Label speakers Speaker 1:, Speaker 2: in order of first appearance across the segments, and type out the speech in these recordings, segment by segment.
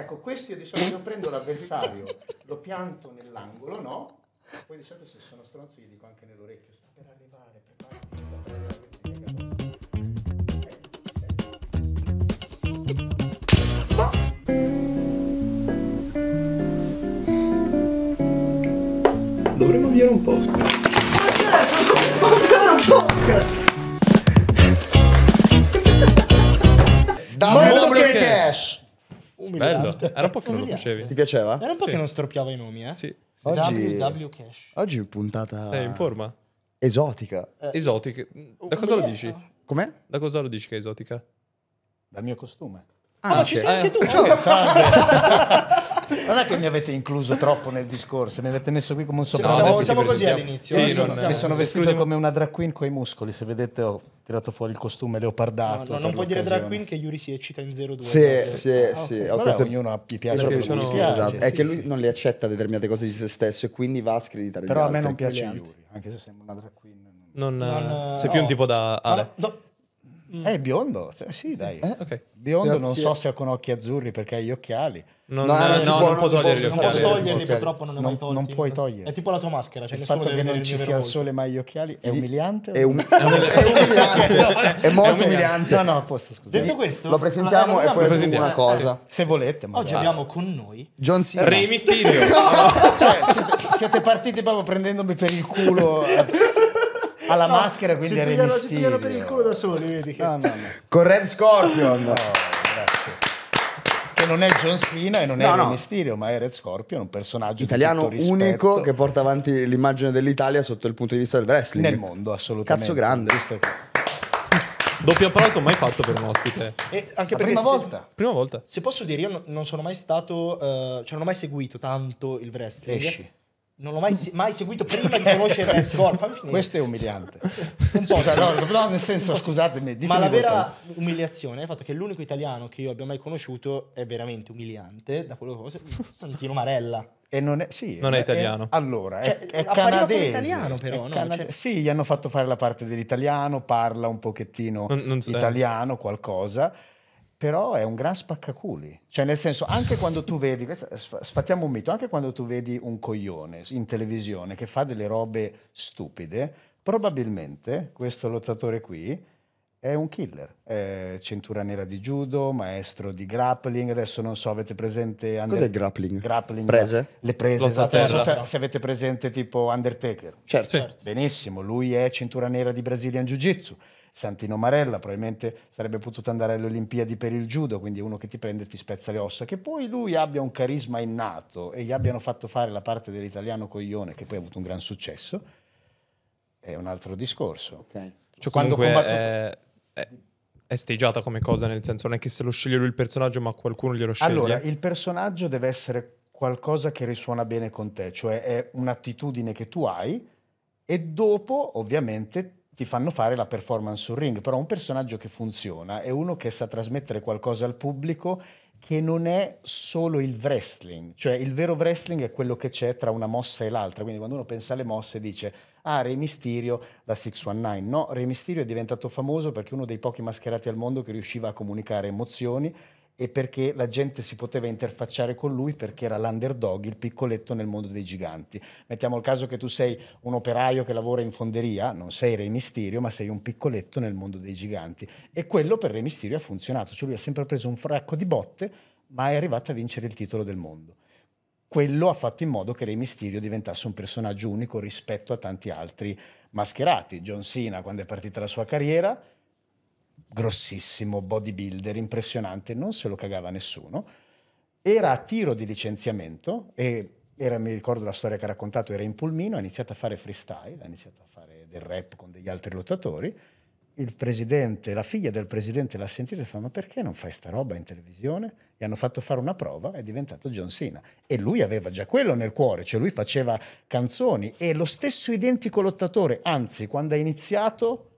Speaker 1: Ecco, questo io di solito prendo l'avversario, lo pianto nell'angolo, no? Poi di solito se sono stronzo gli dico anche nell'orecchio, sta per arrivare, preparati, sta per arrivare.
Speaker 2: Dovremmo avviare un podcast. Ma c'è, certo, un podcast! Da Cash! Bello, era un po' che non lo facevi. Ti piaceva? Era un po' sì. che non stroppiava i nomi, eh? Sì. sì. Oggi, w Cash. Oggi è puntata... Sei in forma? Esotica. Eh. Esotica. Da cosa lo dici?
Speaker 3: Com'è?
Speaker 1: Da cosa lo dici che è esotica? Dal mio costume. Ah, ah okay. ci sei anche eh. tu! Ciao, eh, salve! non è che mi avete incluso troppo nel discorso, mi avete messo qui come un soprano. No, siamo, così all'inizio. Sì, eh, no, mi sono vestito come una drag queen con i muscoli, se vedete ho tirato fuori il costume leopardato. No, non puoi dire drag queen
Speaker 2: che Yuri si eccita in 0-2. Sì, cioè, sì, ah, sì. Okay. Vabbè, questo... ognuno ha, gli piace. Gli piace, esatto. È che
Speaker 3: lui non le accetta determinate cose di se stesso e quindi va a screditare Però
Speaker 2: a me non
Speaker 1: piace Yuri, anche se sembra una drag queen. Non, non, eh, eh, sei più un
Speaker 2: tipo da ah, Ale. no. Mm. Eh, è biondo, cioè, sì, dai. Eh? Okay. Biondo Grazie. non so se
Speaker 1: ha con occhi azzurri perché ha gli occhiali. Non, no, non, no, può, non può togliere gli occhiali. Non toglierli, purtroppo non, non, non puoi togliere.
Speaker 2: È tipo la tua maschera. Cioè il fatto che non ci sia il sole ma gli occhiali è umiliante? È, um- è umiliante.
Speaker 1: è molto è umiliante. umiliante. No,
Speaker 2: no, a posto, scusa. Detto questo, lo presentiamo e poi presentiamo una cosa. Eh,
Speaker 1: se volete, magari. Oggi abbiamo
Speaker 2: con noi
Speaker 1: John Cena. Rey eh, Mysterio.
Speaker 2: Cioè, siete partiti proprio
Speaker 1: prendendomi per il culo alla no, maschera, quindi è pigliano, Si pigliano per il
Speaker 2: culo da soli,
Speaker 1: vedi che... No, no, Con Red Scorpion. No, oh, grazie non è John Cena e non no, è no. Rey Mysterio, ma è Red Scorpion, un personaggio italiano unico
Speaker 3: che porta avanti l'immagine dell'Italia sotto il punto di vista del wrestling. Nel mondo, assolutamente. Cazzo grande. Giusto
Speaker 2: Doppio applauso mai fatto per un ospite. E anche per prima se, volta. Prima volta. Se posso dire, io non sono mai stato, uh, cioè non ho mai seguito tanto il wrestling. Esci non l'ho mai, mai seguito prima di conoscere Red Score. Questo è umiliante. Un po', Scusa, no, no, nel senso, scusatemi. Ma la vera voi. umiliazione è il fatto che l'unico italiano che io abbia mai conosciuto è veramente umiliante, da quello che ho Santino Marella. E non è, sì, non è, è italiano. È, allora, cioè, è, canadese. italiano però, no? Canade- cioè...
Speaker 1: Sì, gli hanno fatto fare la parte dell'italiano, parla un pochettino non, non italiano, qualcosa però è un gran spaccaculi. Cioè, nel senso, anche quando tu vedi, sfattiamo un mito, anche quando tu vedi un coglione in televisione che fa delle robe stupide, probabilmente questo lottatore qui è un killer. È cintura nera di judo, maestro di grappling, adesso non so, avete presente... Under... Cos'è grappling? Grappling. Prese? Le prese, esatto. Non so se, se, avete presente tipo Undertaker. Certo. certo. Benissimo, lui è cintura nera di Brazilian Jiu-Jitsu Santino Marella, probabilmente sarebbe potuto andare alle Olimpiadi per il judo, quindi uno che ti prende e ti spezza le ossa, che poi lui abbia un carisma innato e gli abbiano fatto fare la parte dell'italiano coglione, che poi ha avuto un gran successo, è un altro discorso. Okay. Cioè, quando combattuto... Eh,
Speaker 2: è, è, è stagiata come cosa, nel senso non è che se lo sceglie lui il personaggio, ma qualcuno glielo sceglie. Allora, il
Speaker 1: personaggio deve essere qualcosa che risuona bene con te, cioè è un'attitudine che tu hai e dopo ovviamente ti fanno fare la performance sul ring, però un personaggio che funziona è uno che sa trasmettere qualcosa al pubblico che non è solo il wrestling, cioè il vero wrestling è quello che c'è tra una mossa e l'altra, quindi quando uno pensa alle mosse dice ah Re Mysterio la 619, no Re Mysterio è diventato famoso perché è uno dei pochi mascherati al mondo che riusciva a comunicare emozioni e perché la gente si poteva interfacciare con lui perché era l'underdog, il piccoletto nel mondo dei giganti. Mettiamo il caso che tu sei un operaio che lavora in fonderia, non sei Re Mysterio, ma sei un piccoletto nel mondo dei giganti. E quello per Re Mysterio ha funzionato, cioè lui ha sempre preso un fracco di botte, ma è arrivato a vincere il titolo del mondo. Quello ha fatto in modo che Re Mysterio diventasse un personaggio unico rispetto a tanti altri mascherati. John Cena, quando è partita la sua carriera, grossissimo, bodybuilder, impressionante, non se lo cagava nessuno, era a tiro di licenziamento e era, mi ricordo la storia che ha raccontato, era in pulmino, ha iniziato a fare freestyle, ha iniziato a fare del rap con degli altri lottatori, il presidente, la figlia del presidente l'ha sentita e fa ma perché non fai sta roba in televisione? Gli hanno fatto fare una prova, è diventato John Cena. E lui aveva già quello nel cuore, cioè lui faceva canzoni, e lo stesso identico lottatore, anzi quando ha iniziato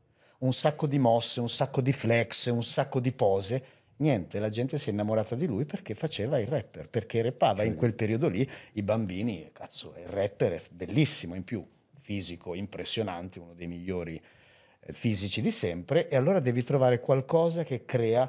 Speaker 1: un sacco di mosse, un sacco di flex, un sacco di pose. Niente, la gente si è innamorata di lui perché faceva il rapper, perché rappava. In quel periodo lì i bambini, cazzo, il rapper è bellissimo in più, fisico, impressionante, uno dei migliori eh, fisici di sempre. E allora devi trovare qualcosa che crea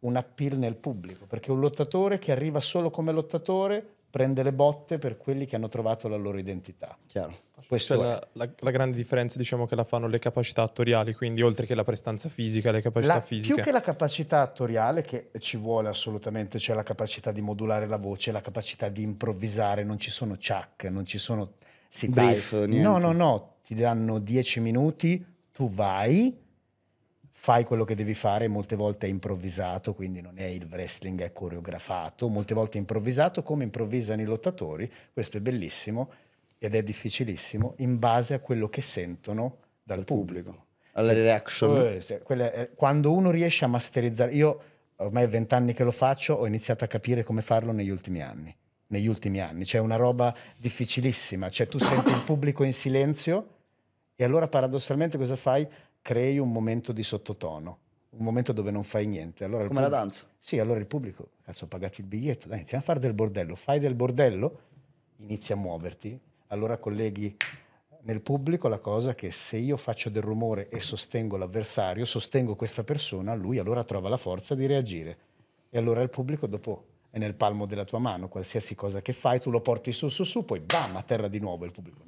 Speaker 1: un appeal nel pubblico, perché un lottatore che arriva solo come lottatore prende le botte per quelli che hanno trovato la loro identità. Chiaro. Questo Scusa,
Speaker 2: è. La, la, grande differenza diciamo che la fanno le capacità attoriali, quindi oltre che la prestanza fisica, le capacità la, fisiche. Più che la
Speaker 1: capacità attoriale che ci vuole assolutamente, cioè la capacità di modulare la voce, la capacità di improvvisare, non ci sono ciak, non ci sono... Sì, brief, dai, niente. No, no, no, ti danno 10 minuti, tu vai, fai quello che devi fare, molte volte è improvvisato, quindi non è il wrestling, è coreografato, molte volte è improvvisato come improvvisano i lottatori, questo è bellissimo ed è difficilissimo in base a quello che sentono dal pubblico. Alla reaction. Eh, eh, quando uno riesce a masterizzare, io ormai è vent'anni che lo faccio, ho iniziato a capire come farlo negli ultimi anni, negli ultimi anni, cioè una roba difficilissima, cioè tu senti il pubblico in silenzio e allora paradossalmente cosa fai? crei un momento di sottotono, un momento dove non fai niente. Allora Come pubblico, la danza? Sì, allora il pubblico, cazzo, pagati il biglietto, dai, iniziamo a fare del bordello. Fai del bordello, inizi a muoverti, allora colleghi nel pubblico la cosa che se io faccio del rumore e sostengo l'avversario, sostengo questa persona, lui allora trova la forza di reagire. E allora il pubblico dopo è nel palmo della tua mano, qualsiasi cosa che fai, tu lo porti su, su, su, poi bam, a terra di nuovo il pubblico.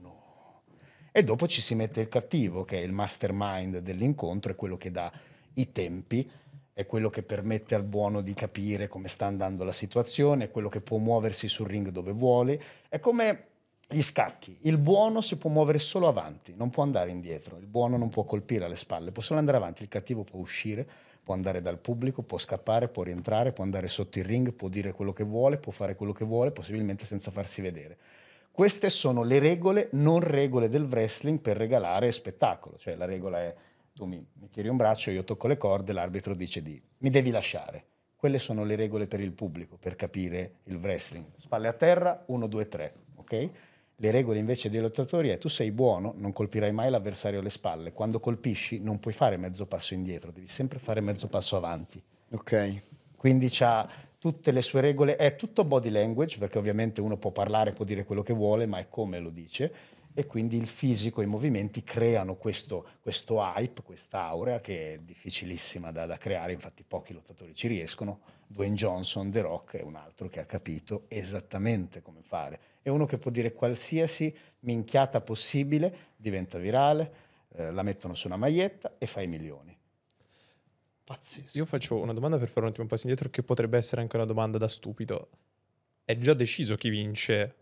Speaker 1: E dopo ci si mette il cattivo, che è il mastermind dell'incontro, è quello che dà i tempi, è quello che permette al buono di capire come sta andando la situazione, è quello che può muoversi sul ring dove vuole. È come gli scacchi. Il buono si può muovere solo avanti, non può andare indietro. Il buono non può colpire alle spalle, può solo andare avanti. Il cattivo può uscire, può andare dal pubblico, può scappare, può rientrare, può andare sotto il ring, può dire quello che vuole, può fare quello che vuole, possibilmente senza farsi vedere. Queste sono le regole, non regole del wrestling per regalare spettacolo. Cioè la regola è tu mi, mi tiri un braccio, io tocco le corde, l'arbitro dice di mi devi lasciare. Quelle sono le regole per il pubblico, per capire il wrestling. Spalle a terra, 1, 2, 3, ok? Le regole invece dei lottatori è tu sei buono, non colpirai mai l'avversario alle spalle. Quando colpisci non puoi fare mezzo passo indietro, devi sempre fare mezzo passo avanti. Ok. Quindi c'ha tutte le sue regole, è tutto body language, perché ovviamente uno può parlare, può dire quello che vuole, ma è come lo dice, e quindi il fisico, i movimenti creano questo, questo hype, questa aurea che è difficilissima da, da, creare, infatti pochi lottatori ci riescono, Dwayne Johnson, The Rock è un altro che ha capito esattamente come fare, è uno che può dire qualsiasi minchiata possibile, diventa virale, eh, la mettono su una maglietta e fa i milioni
Speaker 2: Pazzesco. Io faccio una domanda per fare un attimo un passo indietro, che potrebbe essere anche una domanda da stupido. È già deciso chi vince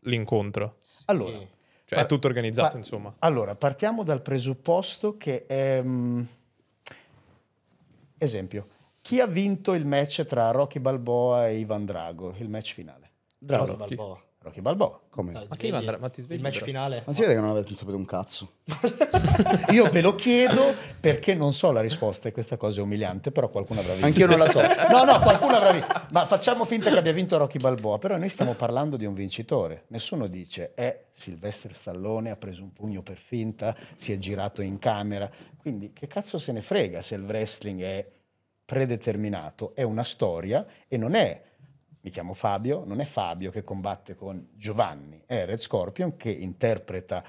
Speaker 2: l'incontro? Sì. Allora, eh. cioè, è tutto organizzato, pa- insomma.
Speaker 1: Allora, partiamo dal presupposto che... Ehm... Esempio, chi ha vinto il match tra Rocky Balboa e Ivan Drago, il match finale?
Speaker 2: Drago Rocky. Balboa.
Speaker 1: Rocky Balboa. Come? ma, che andrà, ma ti svegli? Il match però. finale. Ma si vede che non avete sapete un cazzo. Io ve lo chiedo perché non so la risposta e questa cosa è umiliante, però qualcuno avrà vinto. Anch'io non la so. no, no, qualcuno avrà vinto. Ma facciamo finta che abbia vinto Rocky Balboa, però noi stiamo parlando di un vincitore. Nessuno dice è eh, Silvestre Stallone ha preso un pugno per finta, si è girato in camera. Quindi che cazzo se ne frega se il wrestling è predeterminato, è una storia e non è mi chiamo Fabio, non è Fabio che combatte con Giovanni, è Red Scorpion che interpreta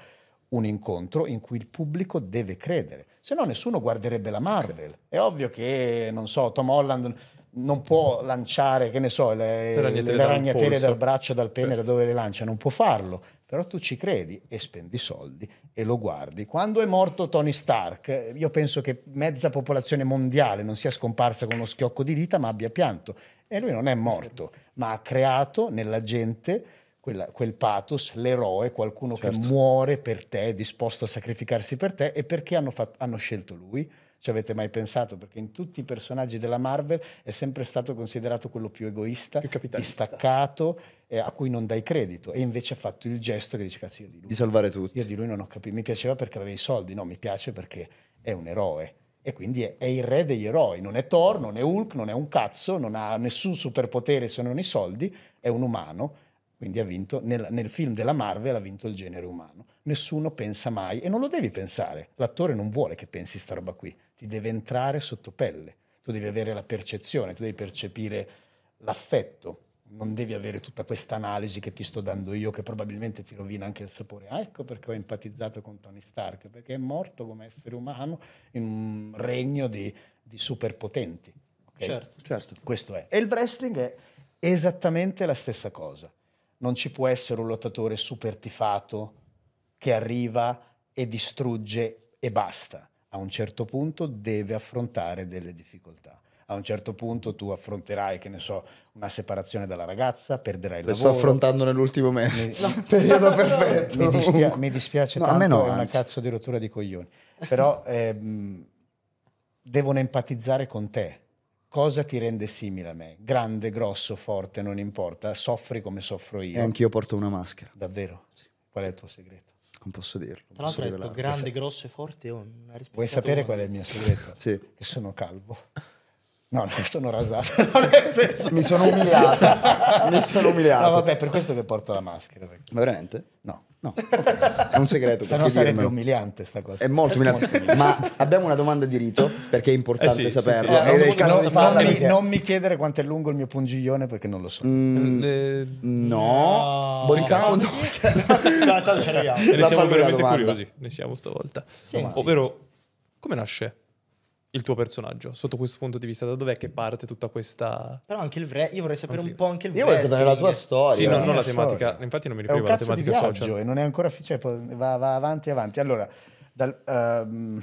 Speaker 1: un incontro in cui il pubblico deve credere, se no nessuno guarderebbe la Marvel. È ovvio che, non so, Tom Holland non può lanciare, che ne so, le, ragnatele, le ragnatele dal, dal, braccio, dal pene, certo. da dove le lancia, non può farlo, però tu ci credi e spendi soldi e lo guardi. Quando è morto Tony Stark, io penso che mezza popolazione mondiale non sia scomparsa con uno schiocco di dita, ma abbia pianto. E lui non è morto, ma ha creato nella gente quella, quel pathos, l'eroe, qualcuno certo. che muore per te, è disposto a sacrificarsi per te. E perché hanno, fatto, hanno scelto lui? Ci avete mai pensato? Perché in tutti i personaggi della Marvel è sempre stato considerato quello più egoista, più distaccato, eh, a cui non dai credito. E invece ha fatto il gesto che dice, cazzo, io di lui... Di salvare tutti. Io di lui non ho capito. Mi piaceva perché aveva i soldi, no, mi piace perché è un eroe e quindi è, è, il re degli eroi, non è Thor, non è Hulk, non è un cazzo, non ha nessun superpotere se non i soldi, è un umano, quindi ha vinto, nel, nel, film della Marvel ha vinto il genere umano. Nessuno pensa mai, e non lo devi pensare, l'attore non vuole che pensi sta roba qui, ti deve entrare sotto pelle, tu devi avere la percezione, tu devi percepire l'affetto, non devi avere tutta questa analisi che ti sto dando io, che probabilmente ti rovina anche il sapore. Ah, ecco perché ho empatizzato con Tony Stark, perché è morto come essere umano in un regno di, di superpotenti. Okay? Certo, certo. Questo è. E il wrestling è esattamente la stessa cosa. Non ci può essere un lottatore super tifato che arriva e distrugge e basta. A un certo punto deve affrontare delle difficoltà a un certo punto tu affronterai, che ne so, una separazione dalla ragazza, perderai il Lo lavoro. Lo sto
Speaker 3: affrontando nell'ultimo mese, no. periodo perfetto. Mi, dispia- mi dispiace no, tanto, a me no, è una cazzo
Speaker 1: di rottura di coglioni. Però ehm, devono empatizzare con te. Cosa ti rende simile a me? Grande, grosso, forte, non importa. Soffri come soffro io. E anch'io
Speaker 3: porto una maschera.
Speaker 1: Davvero? Sì. Qual è il tuo segreto?
Speaker 3: non posso
Speaker 2: dirlo. Tra l'altro hai detto grande, grosso e forte. Vuoi sapere qual
Speaker 1: è il mio segreto? sì. Che sono calvo. No, sono rasata. mi sono umiliato. mi sono umiliato. No, vabbè, per questo che porto la maschera. Perché...
Speaker 3: Ma veramente? No. No. È un segreto. Se no sarebbe dirmelo. umiliante
Speaker 1: sta cosa. È molto umiliante.
Speaker 3: Ma abbiamo una domanda di rito perché è importante eh sì, saperlo. Sì, sì.
Speaker 1: Eh, non, non, farla, mi, non, mi, chiedere quanto è lungo il mio pungiglione perché non lo so. Mm,
Speaker 2: eh, no. no. Body count. No, scherzo. No, ne siamo veramente domanda. curiosi. Ne siamo stavolta. Ovvero, come nasce il tuo personaggio sotto questo punto di vista da dov'è che parte tutta questa però anche il vre io vorrei sapere un po' anche il io vorrei sapere la tua storia sì no, non eh, la, la tematica storia. infatti non mi riferivo alla tematica di social e non è ancora fi- cioè, va, va
Speaker 1: avanti avanti allora dal, uh,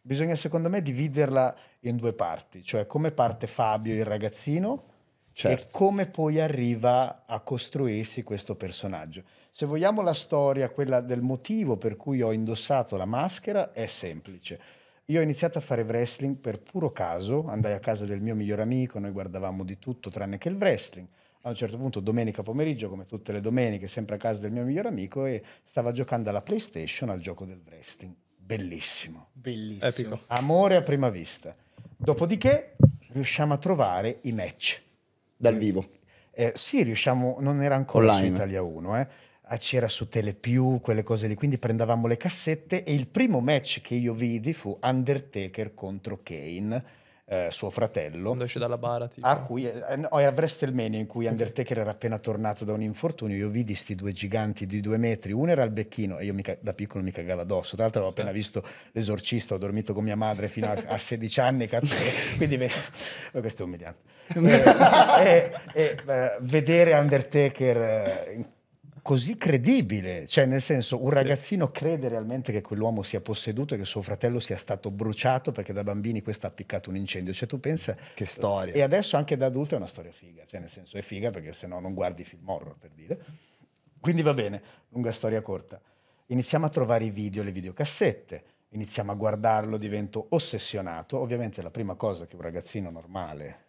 Speaker 1: bisogna secondo me dividerla in due parti cioè come parte Fabio il ragazzino certo. e come poi arriva a costruirsi questo personaggio se vogliamo la storia quella del motivo per cui ho indossato la maschera è semplice io ho iniziato a fare wrestling per puro caso, andai a casa del mio miglior amico, noi guardavamo di tutto tranne che il wrestling. A un certo punto, domenica pomeriggio, come tutte le domeniche, sempre a casa del mio miglior amico, e stava giocando alla PlayStation al gioco del wrestling. Bellissimo. Bellissimo. Epico. Amore a prima vista. Dopodiché riusciamo a trovare i match. Dal vivo. Eh, sì, riusciamo, non era ancora Online. su Italia 1, eh Ah, c'era su Telepiù, quelle cose lì, quindi prendevamo le cassette e il primo match che io vidi fu Undertaker contro Kane, eh, suo fratello. Quando
Speaker 2: esce dalla bara, tipo. A
Speaker 1: cui, eh, no, era WrestleMania in cui Undertaker era appena tornato da un infortunio, io vidi questi due giganti di due metri, uno era il becchino e io mica, da piccolo mi cagava addosso, tra l'altro avevo sì. appena visto l'esorcista, ho dormito con mia madre fino a, a 16 anni, cazzo, quindi me... questo è umiliante. Eh, e, e, e, eh, vedere Undertaker... Eh, così credibile, cioè nel senso un ragazzino crede realmente che quell'uomo sia posseduto e che suo fratello sia stato bruciato perché da bambini questo ha appiccato un incendio, cioè tu pensa... Che storia. E adesso anche da adulto è una storia figa, cioè nel senso è figa perché se no non guardi film horror per dire. Quindi va bene, lunga storia corta. Iniziamo a trovare i video, le videocassette, iniziamo a guardarlo, divento ossessionato. Ovviamente la prima cosa che un ragazzino normale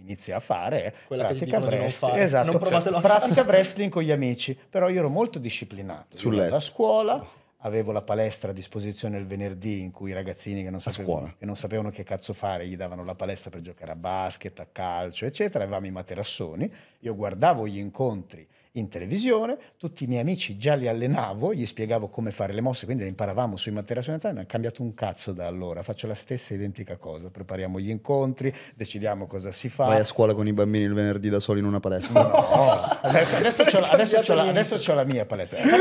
Speaker 1: inizia a fare Quella pratica wrestling. Non esatto, non cioè, pratica wrestling con gli amici, però io ero molto disciplinato. Sulla scuola avevo la palestra a disposizione il venerdì in cui i ragazzini che non, sapevano, che non, sapevano, che cazzo fare gli davano la palestra per giocare a basket, a calcio, eccetera, avevamo i materassoni, io guardavo gli incontri in televisione, tutti i miei amici già li allenavo, gli spiegavo come fare le mosse, quindi le imparavamo sui materasso natale, non è cambiato un cazzo da allora, faccio la stessa identica cosa, prepariamo gli incontri, decidiamo cosa si fa. Vai a
Speaker 3: scuola con i bambini il venerdì da soli in una palestra. No, no,
Speaker 1: adesso, adesso, ho la, adesso, ho la, adesso, ho la, mia palestra. Era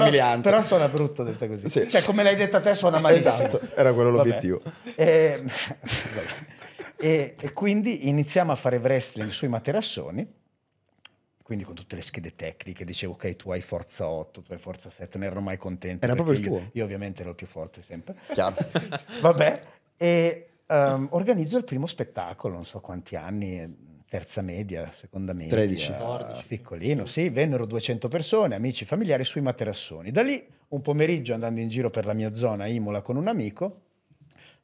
Speaker 1: umiliante. però, però, suona brutto detta così. Sì. Cioè come l'hai detta te suona malissimo. Esatto, era quello l'obiettivo. E, eh, e, e quindi iniziamo a fare wrestling sui materassoni quindi con tutte le schede tecniche, dicevo ok tu hai forza 8, tu hai forza 7, non ero mai contento. Era proprio il tuo. Io, io ovviamente ero il più forte sempre. Chiaro. Vabbè, e um, organizzo il primo spettacolo, non so quanti anni, terza media, seconda media, 13, 14. Eh, piccolino, sì, vennero 200 persone, amici, familiari, sui materassoni. Da lì, un pomeriggio, andando in giro per la mia zona, Imola, con un amico,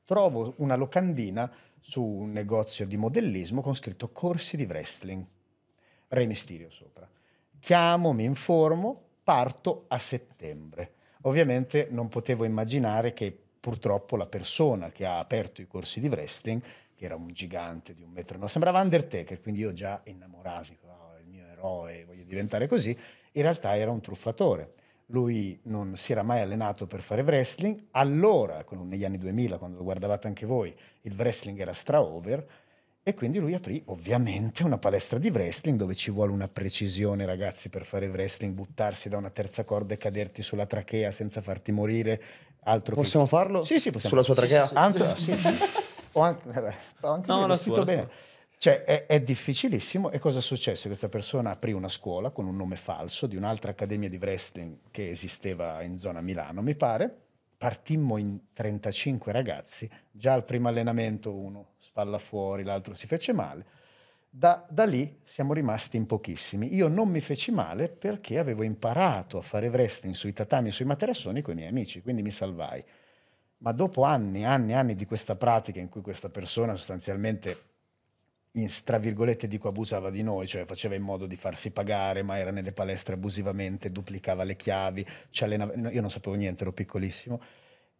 Speaker 1: trovo una locandina su un negozio di modellismo con scritto corsi di wrestling. Re Mysterio sopra. Chiamo, mi informo, parto a settembre. Ovviamente non potevo immaginare che purtroppo la persona che ha aperto i corsi di wrestling, che era un gigante di un metro, no, sembrava Undertaker, quindi io già innamorato, dico, oh, il mio eroe, voglio diventare così, in realtà era un truffatore. Lui non si era mai allenato per fare wrestling, allora, negli anni 2000, quando lo guardavate anche voi, il wrestling era stra-over, e quindi lui aprì ovviamente una palestra di wrestling dove ci vuole una precisione, ragazzi, per fare wrestling, buttarsi da una terza corda e caderti sulla trachea senza farti morire. Altro possiamo che... farlo? Sì, sì, possiamo. Sulla sua trachea? Sì, sì, Anto... sì, sì. o anche, vabbè, eh, anche no, sua, bene. Cioè, è, è, difficilissimo. E cosa successe? Questa persona aprì una scuola con un nome falso di un'altra accademia di wrestling che esisteva in zona Milano, mi pare partimmo in 35 ragazzi, già al primo allenamento uno spalla fuori, l'altro si fece male, da, da, lì siamo rimasti in pochissimi. Io non mi feci male perché avevo imparato a fare wrestling sui tatami e sui materassoni con i miei amici, quindi mi salvai. Ma dopo anni, anni, anni di questa pratica in cui questa persona sostanzialmente in stra virgolette dico abusava di noi, cioè faceva in modo di farsi pagare, ma era nelle palestre abusivamente, duplicava le chiavi, ci allenava, io non sapevo niente, ero piccolissimo,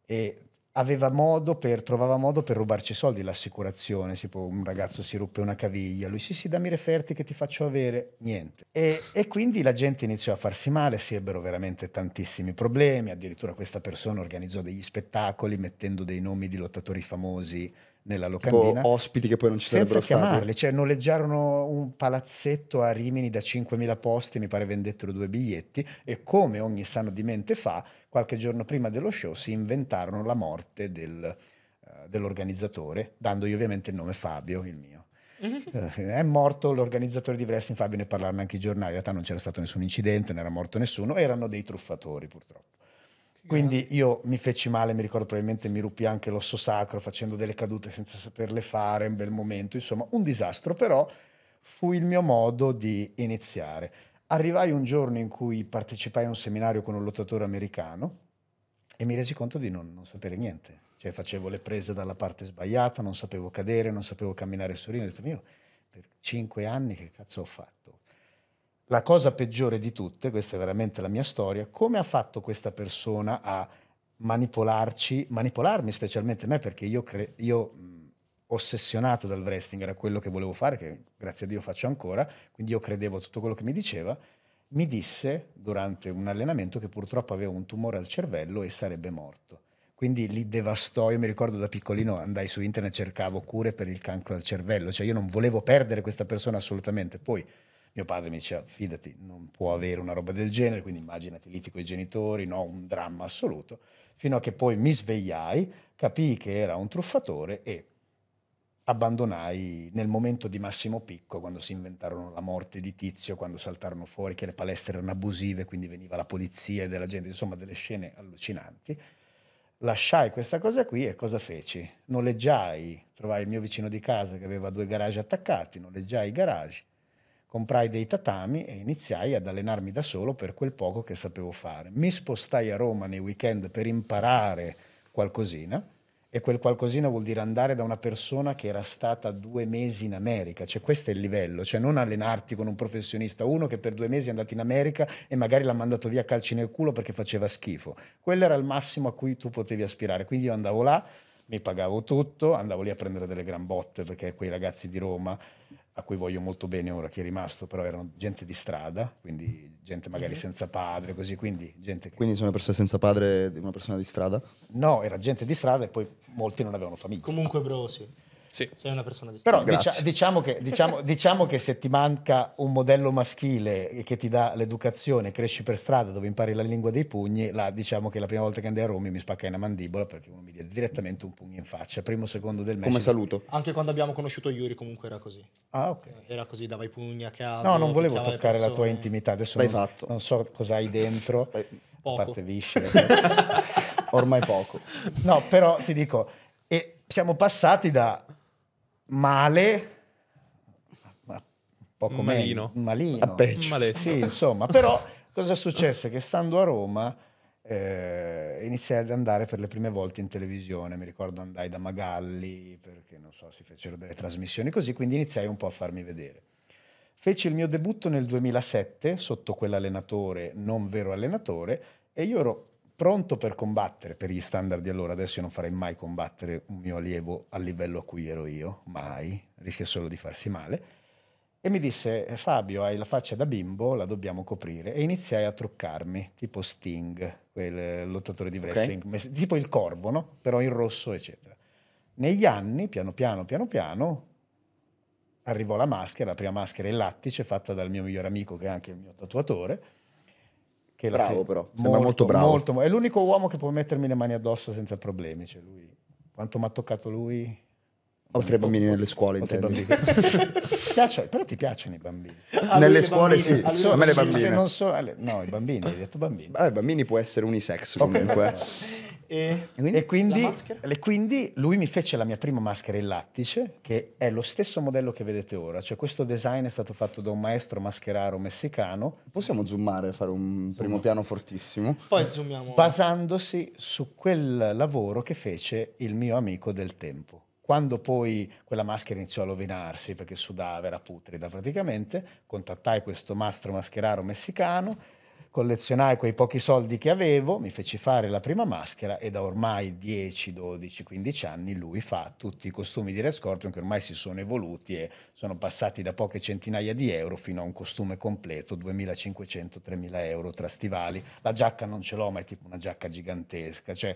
Speaker 1: e aveva modo per, trovava modo per rubarci soldi l'assicurazione, tipo un ragazzo si ruppe una caviglia, lui sì sì dammi referti che ti faccio avere, niente. E, e quindi la gente iniziò a farsi male, si ebbero veramente tantissimi problemi, addirittura questa persona organizzò degli spettacoli mettendo dei nomi di lottatori famosi nella locandina. Tipo ospiti che poi non ci senza chiamarli, cioè noleggiarono un palazzetto a Rimini da 5.000 posti, mi pare vendettero due biglietti e come ogni sano di mente fa, qualche giorno prima dello show si inventarono la morte del, uh, dell'organizzatore, dandogli ovviamente il nome Fabio, il mio. Mm-hmm. Eh, è morto l'organizzatore di wrestling, Fabio ne parlarono anche i giornali, in realtà non c'era stato nessun incidente, non era morto nessuno, erano dei truffatori purtroppo. Quindi io mi feci male, mi ricordo probabilmente mi ruppi anche l'osso sacro facendo delle cadute senza saperle fare, un bel momento, insomma un disastro, però fu il mio modo di iniziare. Arrivai un giorno in cui partecipai a un seminario con un lottatore americano e mi resi conto di non, non sapere niente, cioè facevo le prese dalla parte sbagliata, non sapevo cadere, non sapevo camminare su rinno, ho detto mio, per cinque anni che cazzo ho fatto? La cosa peggiore di tutte, questa è veramente la mia storia, come ha fatto questa persona a manipolarci, manipolarmi specialmente me perché io, cre- io ossessionato dal wrestling, era quello che volevo fare, che grazie a Dio faccio ancora, quindi io credevo a tutto quello che mi diceva, mi disse durante un allenamento che purtroppo aveva un tumore al cervello e sarebbe morto. Quindi li devastò, io mi ricordo da piccolino andai su internet e cercavo cure per il cancro al cervello, cioè io non volevo perdere questa persona assolutamente. Poi mio padre mi diceva, fidati, non può avere una roba del genere, quindi immaginati liti con i genitori, no, un dramma assoluto, fino a che poi mi svegliai, capii che era un truffatore e abbandonai nel momento di massimo picco, quando si inventarono la morte di Tizio, quando saltarono fuori che le palestre erano abusive, quindi veniva la polizia e della gente, insomma delle scene allucinanti. Lasciai questa cosa qui e cosa feci? Noleggiai, trovai il mio vicino di casa che aveva due garage attaccati, noleggiai i garage, comprai dei tatami e iniziai ad allenarmi da solo per quel poco che sapevo fare. Mi spostai a Roma nei weekend per imparare qualcosina e quel qualcosina vuol dire andare da una persona che era stata due mesi in America, cioè questo è il livello, cioè non allenarti con un professionista, uno che per due mesi è andato in America e magari l'ha mandato via a calci nel culo perché faceva schifo, quello era il massimo a cui tu potevi aspirare, quindi io andavo là, mi pagavo tutto, andavo lì a prendere delle gran botte perché quei ragazzi di Roma a cui voglio molto bene ora, che è rimasto, però erano gente di strada, quindi gente magari mhm. senza padre, così, quindi gente che... Quindi sono persone senza padre di una persona di strada? No, era gente di strada e poi molti non avevano famiglia. Comunque brosi.
Speaker 2: Sì. Sì. Sei una persona distante. Però dici- diciamo, che, diciamo,
Speaker 1: diciamo, che, se ti manca un modello maschile che ti dà l'educazione, cresci per strada dove impari la lingua dei pugni, là, diciamo che la prima volta che andai a Roma mi spaccai una mandibola perché uno mi diede direttamente un pugno in faccia, primo secondo del mese. Come saluto.
Speaker 2: Anche quando abbiamo conosciuto Yuri comunque era così. Ah, ok. Era così, dava i pugni a caso. No, non volevo toccare la tua
Speaker 1: intimità, adesso L'hai non, fatto. non so cosa hai dentro, poco. a parte viscere. Ormai poco. No, però ti dico... E siamo passati da male, poco malino. meno, malino, a Sì, insomma, però cosa successe? Che stando a Roma eh, iniziai ad andare per le prime volte in televisione, mi ricordo andai da Magalli perché non so, si fecero delle trasmissioni così, quindi iniziai un po' a farmi vedere. Feci il mio debutto nel 2007 sotto quell'allenatore, non vero allenatore, e io ero pronto per combattere per gli standard di allora. Adesso io non farei mai combattere un mio allievo al livello a cui ero io, mai, rischia solo di farsi male. E mi disse, Fabio, hai la faccia da bimbo, la dobbiamo coprire. E iniziai a truccarmi, tipo Sting, quel lottatore di wrestling, okay. tipo il corvo, no? Però in rosso, eccetera. Negli anni, piano piano, piano piano, arrivò la maschera, la prima maschera in lattice, fatta dal mio migliore amico, che è anche il mio tatuatore, che è bravo fine, però, molto, sembra molto bravo. Molto, è l'unico uomo che può mettermi le mani addosso senza problemi, cioè lui, quanto mi ha toccato lui...
Speaker 3: Oltre ai bambini nelle scuole, intendi.
Speaker 1: però ti piacciono i bambini. Ah,
Speaker 2: nelle scuole bambini, sì, a, so, a me le bambine. Se non
Speaker 1: so, no, i bambini, hai detto bambini. Vabbè, bambini può essere unisex
Speaker 2: comunque. Okay. E,
Speaker 1: e quindi, e quindi, e quindi lui mi fece la mia prima maschera in lattice, che è lo stesso modello che vedete ora. Cioè questo design è stato fatto da un maestro mascheraro messicano. Possiamo zoomare, fare un Zoom. primo piano fortissimo. Poi zoomiamo. Basandosi su quel lavoro che fece il mio amico del tempo. Quando poi quella maschera iniziò a rovinarsi perché sudava, era putrida praticamente, contattai questo maestro mascheraro messicano collezionai quei pochi soldi che avevo, mi feci fare la prima maschera e da ormai 10, 12, 15 anni lui fa tutti i costumi di Red Scorpion che ormai si sono evoluti e sono passati da poche centinaia di euro fino a un costume completo, 2500-3000 euro tra stivali. La giacca non ce l'ho, ma è tipo una giacca gigantesca. Cioè,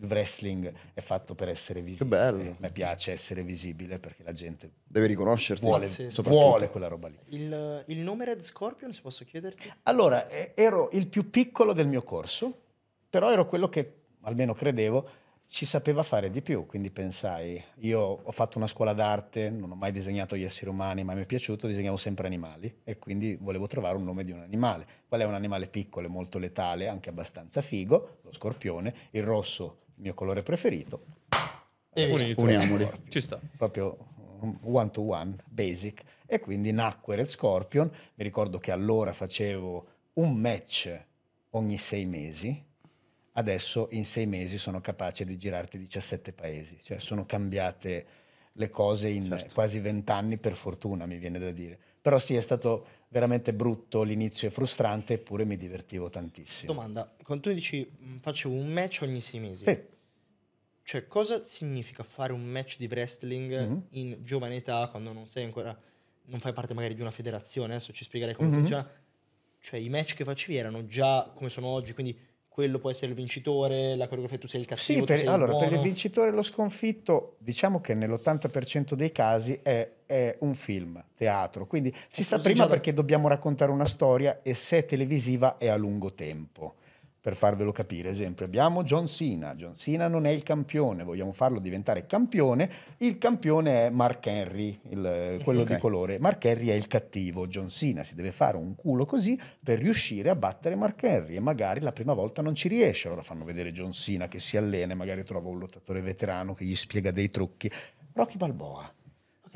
Speaker 1: il wrestling è fatto per essere visibile. Che bello. A eh, me piace essere visibile perché la gente deve
Speaker 3: riconoscerti. Vuole, vuole quella
Speaker 1: roba lì.
Speaker 2: Il, il, nome Red Scorpion, se posso chiederti?
Speaker 1: Allora, ero il più piccolo del mio corso, però ero quello che, almeno credevo, ci sapeva fare di più. Quindi pensai, io ho fatto una scuola d'arte, non ho mai disegnato gli esseri umani, ma mi è piaciuto, disegnavo sempre animali e quindi volevo trovare un nome di un animale. Qual è un animale piccolo e molto letale, anche abbastanza figo? Lo scorpione, il rosso il mio colore preferito.
Speaker 2: E Unito, uniamoli.
Speaker 1: Ci sta. Proprio um, one to one, basic. E quindi nacque Red Scorpion. Mi ricordo che allora facevo un match ogni sei mesi. Adesso in sei mesi sono capace di girarti 17 paesi. Cioè sono cambiate le cose in certo. quasi vent'anni, per fortuna, mi viene da dire però sì, è stato veramente brutto l'inizio e frustrante, eppure mi divertivo tantissimo.
Speaker 2: Domanda, quando tu dici mm, facevo un match ogni sei mesi, sì. cioè cosa significa fare un match di wrestling mm-hmm. in giovane età, quando non sei ancora, non fai parte magari di una federazione, adesso ci spiegherai come mm-hmm. funziona, cioè i match che facevi erano già come sono oggi, quindi quello può essere il vincitore, la coreografia tu sei il cattivo. Sì, per, sei allora il per il
Speaker 1: vincitore e lo sconfitto, diciamo che nell'80% dei casi è, è, un film, teatro, quindi si è sa prima perché dobbiamo raccontare una storia e se è televisiva è a lungo tempo per farvelo capire. Esempio, abbiamo John Cena, John Cena non è il campione, vogliamo farlo diventare campione, il campione è Mark Henry, il, eh, quello okay. di colore, Mark Henry è il cattivo, John Cena si deve fare un culo così per riuscire a battere Mark Henry e magari la prima volta non ci riesce, allora fanno vedere John Cena che si allena, e magari trova un lottatore veterano che gli spiega dei trucchi.
Speaker 2: Rocky Balboa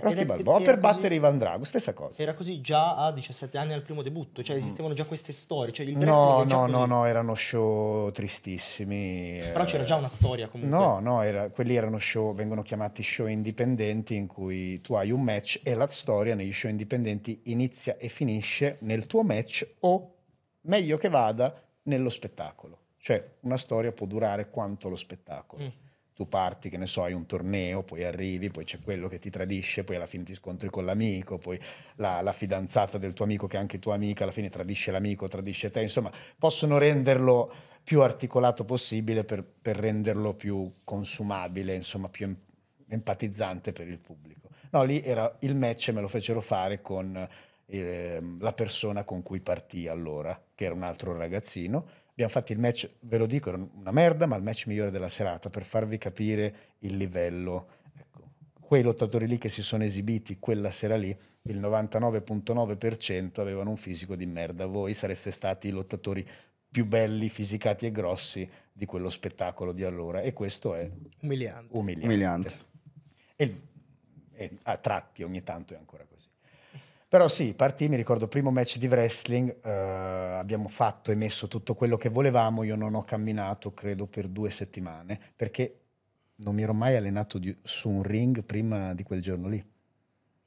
Speaker 2: Rocky Balboa per battere
Speaker 1: Ivan Drago, stessa cosa.
Speaker 2: Era così già a 17 anni al primo debutto, cioè mm. esistevano già queste storie. Cioè il no, no, no, no,
Speaker 1: erano show tristissimi. Eh. Però c'era già una storia comunque. No, no, era, quelli erano show, vengono chiamati show indipendenti in cui tu hai un match e la storia negli show indipendenti inizia e finisce nel tuo match o meglio che vada nello spettacolo. Cioè una storia può durare quanto lo spettacolo. Mm tu parti, che ne so, hai un torneo, poi arrivi, poi c'è quello che ti tradisce, poi alla fine ti scontri con l'amico, poi la, la fidanzata del tuo amico che è anche tua amica, alla fine tradisce l'amico, tradisce te, insomma, possono renderlo più articolato possibile per, per renderlo più consumabile, insomma, più empatizzante per il pubblico. No, lì era il match e me lo fecero fare con eh, la persona con cui partì allora, che era un altro ragazzino, Abbiamo fatto il match, ve lo dico, era una merda, ma il match migliore della serata per farvi capire il livello. Ecco, quei lottatori lì che si sono esibiti quella sera lì, il 99.9% avevano un fisico di merda. Voi sareste stati i lottatori più belli, fisicati e grossi di quello spettacolo di allora. E questo è umiliante. umiliante. umiliante. E, e a tratti ogni tanto è ancora così. Però sì, partì, mi ricordo, primo match di wrestling, eh, abbiamo fatto e messo tutto quello che volevamo, io non ho camminato credo per due settimane, perché non mi ero mai allenato di, su un ring prima di quel giorno lì.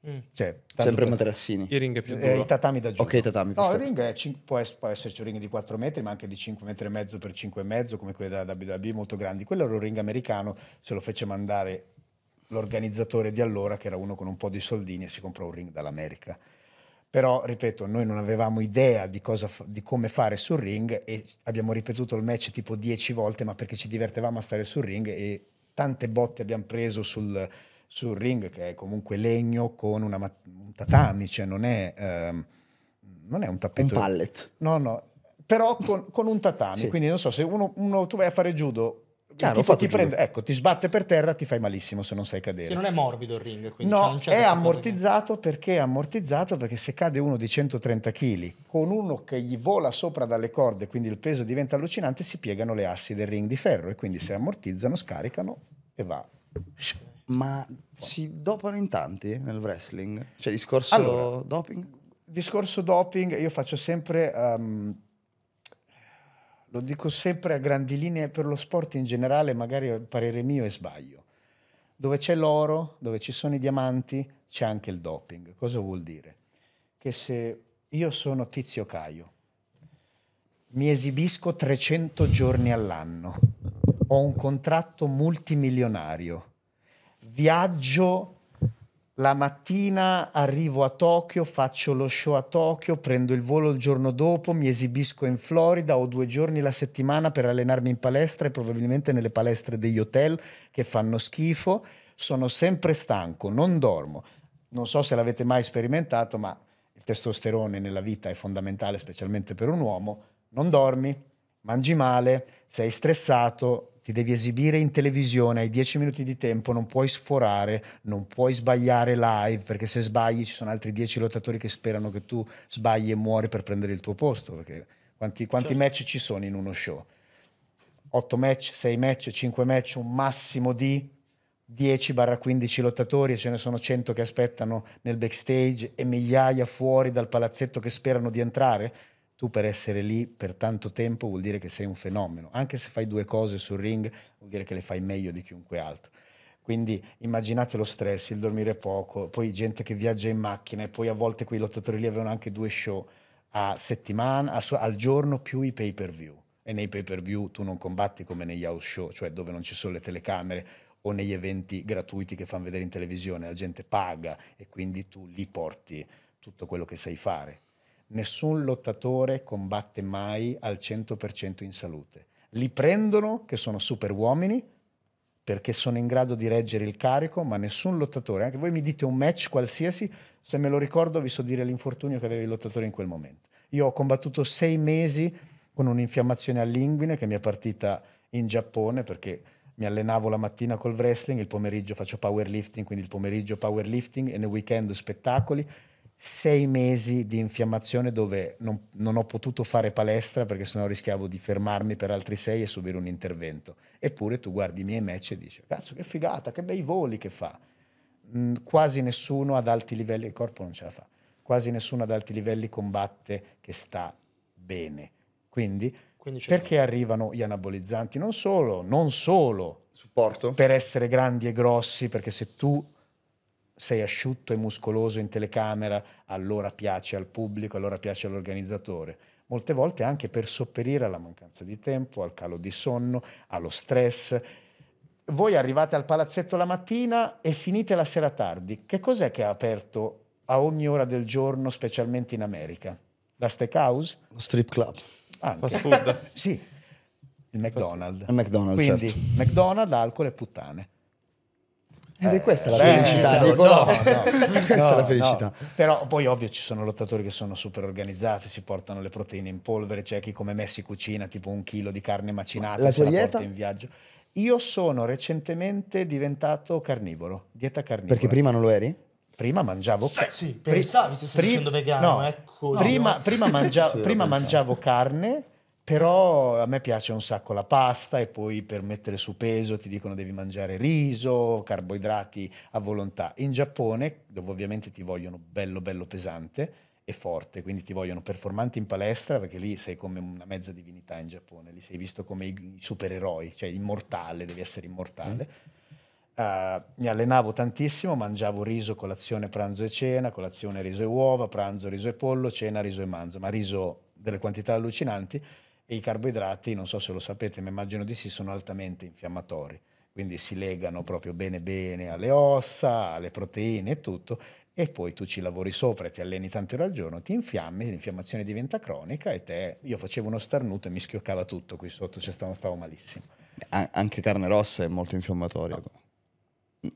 Speaker 1: Mm. Cioè, Sempre materassini. I ring è più eh, duro. Eh, I tatami da giù. Ok, tatami. No, il ring cin- può, es- può, esserci un ring di 4 metri, ma anche di 5 metri e mezzo per 5 e mezzo, come quelli della WWE molto grandi. Quello era un ring americano, se lo fece mandare l'organizzatore di allora, che era uno con un po' di soldini e si comprò un ring dall'America. Però, ripeto, noi non avevamo idea di, cosa, di come fare sul ring e abbiamo ripetuto il match tipo dieci volte, ma perché ci divertevamo a stare sul ring e tante botte abbiamo preso sul, sul ring, che è comunque legno con una, un tatami, cioè non è, ehm, non è un tappeto. Un pallet. No, no, però con, con un tatami. Sì. Quindi non so, se uno, uno, tu vai a fare judo Chiaro, ti prende, ecco, ti sbatte per terra, ti fai malissimo se non sai cadere. Sì, non è
Speaker 2: morbido il ring, quindi no, cioè è
Speaker 1: ammortizzato perché è ammortizzato perché se cade uno di 130 kg con uno che gli vola sopra dalle corde, quindi il peso diventa allucinante, si piegano le assi del ring di ferro e quindi se ammortizzano, scaricano e va.
Speaker 3: Ma si dopano in tanti nel wrestling? Cioè discorso allora, doping? Discorso
Speaker 1: doping, io faccio sempre um, lo dico sempre a grandi linee, per lo sport in generale, magari a parere mio è sbaglio. Dove c'è l'oro, dove ci sono i diamanti, c'è anche il doping. Cosa vuol dire? Che se io sono Tizio Caio, mi esibisco 300 giorni all'anno, ho un contratto multimilionario, viaggio la mattina arrivo a Tokyo, faccio lo show a Tokyo, prendo il volo il giorno dopo, mi esibisco in Florida, ho due giorni la settimana per allenarmi in palestra e probabilmente nelle palestre degli hotel che fanno schifo, sono sempre stanco, non dormo. Non so se l'avete mai sperimentato, ma il testosterone nella vita è fondamentale, specialmente per un uomo. Non dormi, mangi male, sei stressato, ti devi esibire in televisione, hai 10 minuti di tempo, non puoi sforare, non puoi sbagliare live, perché se sbagli ci sono altri 10 lottatori che sperano che tu sbagli e muori per prendere il tuo posto, perché quanti, quanti certo. match ci sono in uno show? 8 match, 6 match, 5 match, un massimo di 10-15 lottatori e ce ne sono 100 che aspettano nel backstage e migliaia fuori dal palazzetto che sperano di entrare? tu per essere lì per tanto tempo vuol dire che sei un fenomeno. Anche se fai due cose sul ring, vuol dire che le fai meglio di chiunque altro. Quindi immaginate lo stress, il dormire poco, poi gente che viaggia in macchina e poi a volte quei lottatori lì avevano anche due show a settimana, a su- al giorno più i pay per view. E nei pay per view tu non combatti come negli house show, cioè dove non ci sono le telecamere o negli eventi gratuiti che fanno vedere in televisione, la gente paga e quindi tu li porti tutto quello che sai fare nessun lottatore combatte mai al 100% in salute. Li prendono che sono super uomini perché sono in grado di reggere il carico, ma nessun lottatore, anche voi mi dite un match qualsiasi, se me lo ricordo vi so dire l'infortunio che aveva il lottatore in quel momento. Io ho combattuto sei mesi con un'infiammazione all'inguine che mi è partita in Giappone perché mi allenavo la mattina col wrestling, il pomeriggio faccio powerlifting, quindi il pomeriggio powerlifting e nel weekend spettacoli sei mesi di infiammazione dove non, non, ho potuto fare palestra perché sennò rischiavo di fermarmi per altri sei e subire un intervento. Eppure tu guardi i miei match e dici, cazzo che figata, che bei voli che fa. Mm, quasi nessuno ad alti livelli, il corpo non ce la fa, quasi nessuno ad alti livelli combatte che sta bene. Quindi, Quindi perché bene. arrivano gli anabolizzanti? Non solo, non solo. Supporto. Per essere grandi e grossi, perché se tu sei asciutto e muscoloso in telecamera, allora piace al pubblico, allora piace all'organizzatore. Molte volte anche per sopperire alla mancanza di tempo, al calo di sonno, allo stress. Voi arrivate al palazzetto la mattina e finite la sera tardi. Che cos'è che ha aperto a ogni ora del giorno, specialmente in America? La steakhouse? Lo strip club. Anche. Fast food. sì, il McDonald's. Il McDonald's, Quindi certo. McDonald's, alcol e puttane.
Speaker 3: Eh, Ed è questa la felicità, eh, dico no, no, no questa no, è la felicità.
Speaker 1: No. Però poi ovvio ci sono lottatori che sono super organizzati, si portano le proteine in polvere, c'è chi come me si cucina tipo un chilo di carne macinata, la tua dieta? in viaggio. Io sono recentemente diventato carnivoro, dieta carnivora. Perché prima non lo eri? Prima mangiavo... Sì, sì pensavi stessi facendo vegano, no, ecco. No, prima, prima, mangia- prima mangiavo carne, però a me piace un sacco la pasta e poi per mettere su peso ti dicono devi mangiare riso, carboidrati a volontà. In Giappone, dove ovviamente ti vogliono bello bello pesante e forte, quindi ti vogliono performante in palestra perché lì sei come una mezza divinità in Giappone, lì sei visto come i supereroi, cioè immortale, devi essere immortale. Mm. Uh, mi allenavo tantissimo, mangiavo riso, colazione, pranzo e cena, colazione riso e uova, pranzo riso e pollo, cena riso e manzo, ma riso delle quantità allucinanti e i carboidrati, non so se lo sapete, ma immagino di sì, sono altamente infiammatori, quindi si legano proprio bene bene alle ossa, alle proteine e tutto, e poi tu ci lavori sopra, ti alleni tante ore al giorno, ti infiammi, l'infiammazione diventa cronica e te, io facevo uno starnuto e mi schioccava tutto qui sotto, cioè stavo, stavo malissimo.
Speaker 3: Anche carne rossa è molto infiammatoria. No.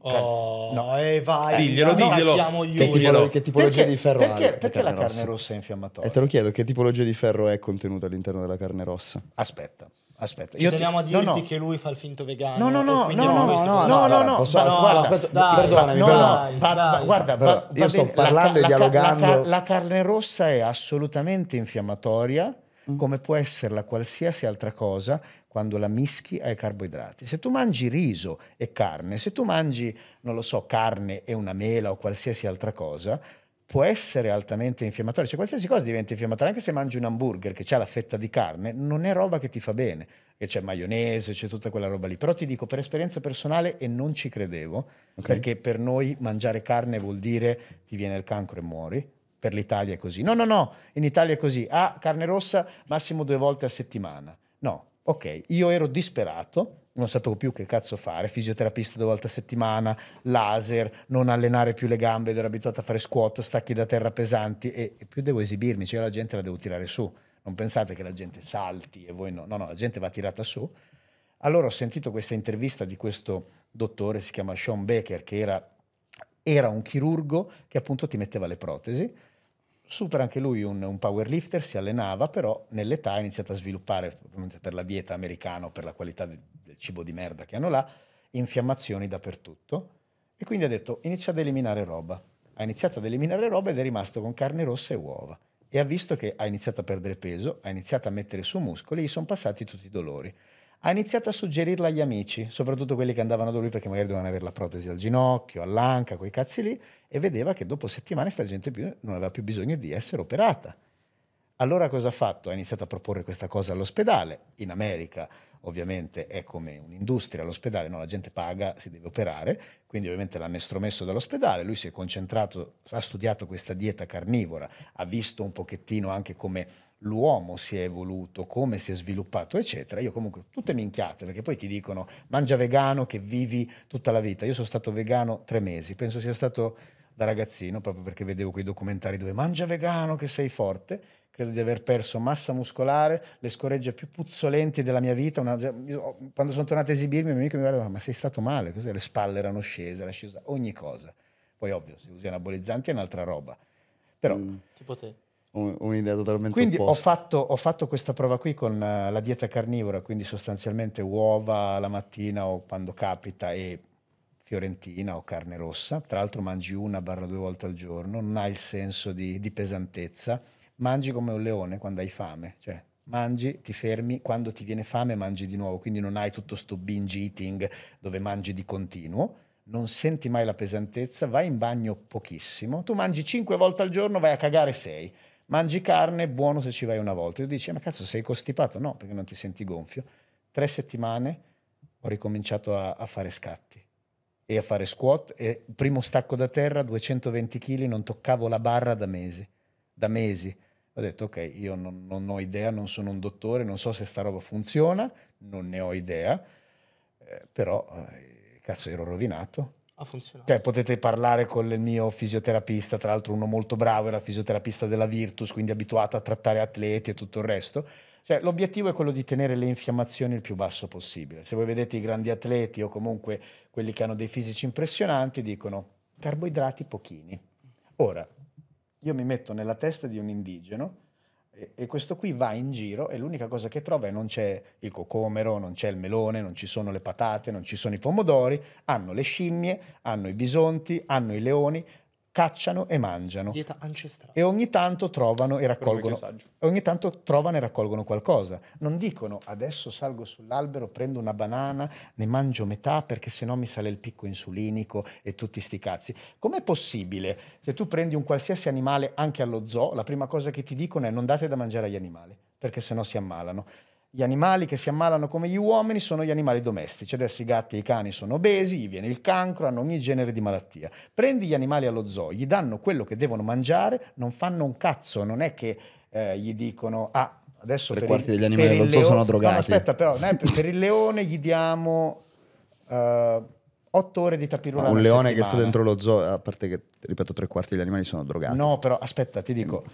Speaker 1: Oh, no, e eh, vai. Diglielo, no, diglielo. Che, tipolo- che tipologia perché, di ferro perché, ha? Perché, perché la carne rossa, rossa è infiammatoria?
Speaker 3: E te lo chiedo, che tipologia di ferro è contenuta all'interno della carne rossa? Aspetta. Aspetta, io
Speaker 2: teniamo ti... a dirti no, no. che lui fa il finto vegano. No, no, no, no, no, no, no, no, no, no, posso... no, guarda, aspetta, perdonami,
Speaker 1: guarda, io sto parlando e dialogando. la carne rossa è assolutamente infiammatoria Mm. come può essere la qualsiasi altra cosa quando la mischi ai carboidrati. Se tu mangi riso e carne, se tu mangi, non lo so, carne e una mela o qualsiasi altra cosa, può essere altamente infiammatorio, cioè qualsiasi cosa diventa infiammatoria, anche se mangi un hamburger che ha la fetta di carne, non è roba che ti fa bene, e c'è maionese, c'è tutta quella roba lì, però ti dico per esperienza personale e non ci credevo, okay. perché per noi mangiare carne vuol dire ti viene il cancro e muori, per l'Italia è così. No, no, no, in Italia è così. Ah, carne rossa massimo due volte a settimana. No, ok, io ero disperato, non sapevo più che cazzo fare, fisioterapista due volte a settimana, laser, non allenare più le gambe, ero abituato a fare squat, stacchi da terra pesanti e, e più devo esibirmi, cioè la gente la devo tirare su. Non pensate che la gente salti e voi no, no, no, la gente va tirata su. Allora ho sentito questa intervista di questo dottore, si chiama Sean Baker, che era, era un chirurgo che appunto ti metteva le protesi supera anche lui un, un powerlifter, si allenava, però nell'età ha iniziato a sviluppare, ovviamente per la dieta americana o per la qualità de, del cibo di merda che hanno là, infiammazioni dappertutto. E quindi ha detto, inizia ad eliminare roba. Ha iniziato ad eliminare roba ed è rimasto con carne rossa e uova. E ha visto che ha iniziato a perdere peso, ha iniziato a mettere su muscoli, gli sono passati tutti i dolori ha iniziato a suggerirla agli amici, soprattutto quelli che andavano da lui perché magari dovevano avere la protesi al ginocchio, all'anca, quei cazzi lì, e vedeva che dopo settimane questa gente più, non aveva più bisogno di essere operata. Allora cosa ha fatto? Ha iniziato a proporre questa cosa all'ospedale in America ovviamente è come un'industria, l'ospedale no, la gente paga, si deve operare, quindi ovviamente l'hanno estromesso dall'ospedale, lui si è concentrato, ha studiato questa dieta carnivora, ha visto un pochettino anche come l'uomo si è evoluto, come si è sviluppato, eccetera. Io comunque tutte minchiate, perché poi ti dicono mangia vegano che vivi tutta la vita. Io sono stato vegano tre mesi, penso sia stato da ragazzino, proprio perché vedevo quei documentari dove mangia vegano che sei forte credo di aver perso massa muscolare, le scoregge più puzzolenti della mia vita. Una, cioè, quando sono tornato a esibirmi, un amico mi guardava, ma sei stato male? Cos'è? Le spalle erano scese, era scesa ogni cosa. Poi ovvio, se usi anabolizzanti è un'altra roba. Però... Mm, tipo te. un'idea totalmente quindi ho fatto, ho fatto, questa prova qui con eh, la dieta carnivora, quindi sostanzialmente uova la mattina o quando capita e fiorentina o carne rossa. Tra l'altro mangi una barra due volte al giorno, non hai il senso di, di pesantezza mangi come un leone quando hai fame, cioè mangi, ti fermi, quando ti viene fame mangi di nuovo, quindi non hai tutto sto binge eating dove mangi di continuo, non senti mai la pesantezza, vai in bagno pochissimo, tu mangi cinque volte al giorno, vai a cagare sei, mangi carne, buono se ci vai una volta, tu dici eh, ma cazzo sei costipato? No, perché non ti senti gonfio, tre settimane ho ricominciato a, a fare scatti e a fare squat, e primo stacco da terra, 220 kg, non toccavo la barra da mesi, da mesi ho detto ok, io non, non, ho idea, non sono un dottore, non so se sta roba funziona, non ne ho idea, eh, però eh, cazzo ero rovinato. Ha funzionato. Cioè potete parlare con il mio fisioterapista, tra l'altro uno molto bravo, era fisioterapista della Virtus, quindi abituato a trattare atleti e tutto il resto. Cioè, l'obiettivo è quello di tenere le infiammazioni il più basso possibile. Se voi vedete i grandi atleti o comunque quelli che hanno dei fisici impressionanti, dicono carboidrati pochini. Ora, io mi metto nella testa di un indigeno e, e questo qui va in giro e l'unica cosa che trova è non c'è il cocomero, non c'è il melone, non ci sono le patate, non ci sono i pomodori, hanno le scimmie, hanno i bisonti, hanno i leoni, cacciano e mangiano. Dieta ancestrale. E ogni tanto trovano e raccolgono. Ogni tanto trovano e raccolgono qualcosa. Non dicono adesso salgo sull'albero, prendo una banana, ne mangio metà perché sennò mi sale il picco insulinico e tutti sti cazzi. Com'è possibile? Se tu prendi un qualsiasi animale anche allo zoo, la prima cosa che ti dicono è non date da mangiare agli animali perché sennò si ammalano. Gli animali che si ammalano come gli uomini sono gli animali domestici. Adesso i gatti e i cani sono obesi, gli viene il cancro, hanno ogni genere di malattia. Prendi gli animali allo zoo, gli danno quello che devono mangiare, non fanno un cazzo, non è che eh, gli dicono ah adesso tre per quarti il, degli animali allo zoo leone, sono drogati. No, aspetta però, per, per il leone gli diamo uh, 8 ore di tapirulana. Ah, un leone settimana. che sta dentro
Speaker 3: lo zoo, a parte che, ripeto, tre quarti degli animali sono drogati.
Speaker 1: No, però aspetta, ti dico,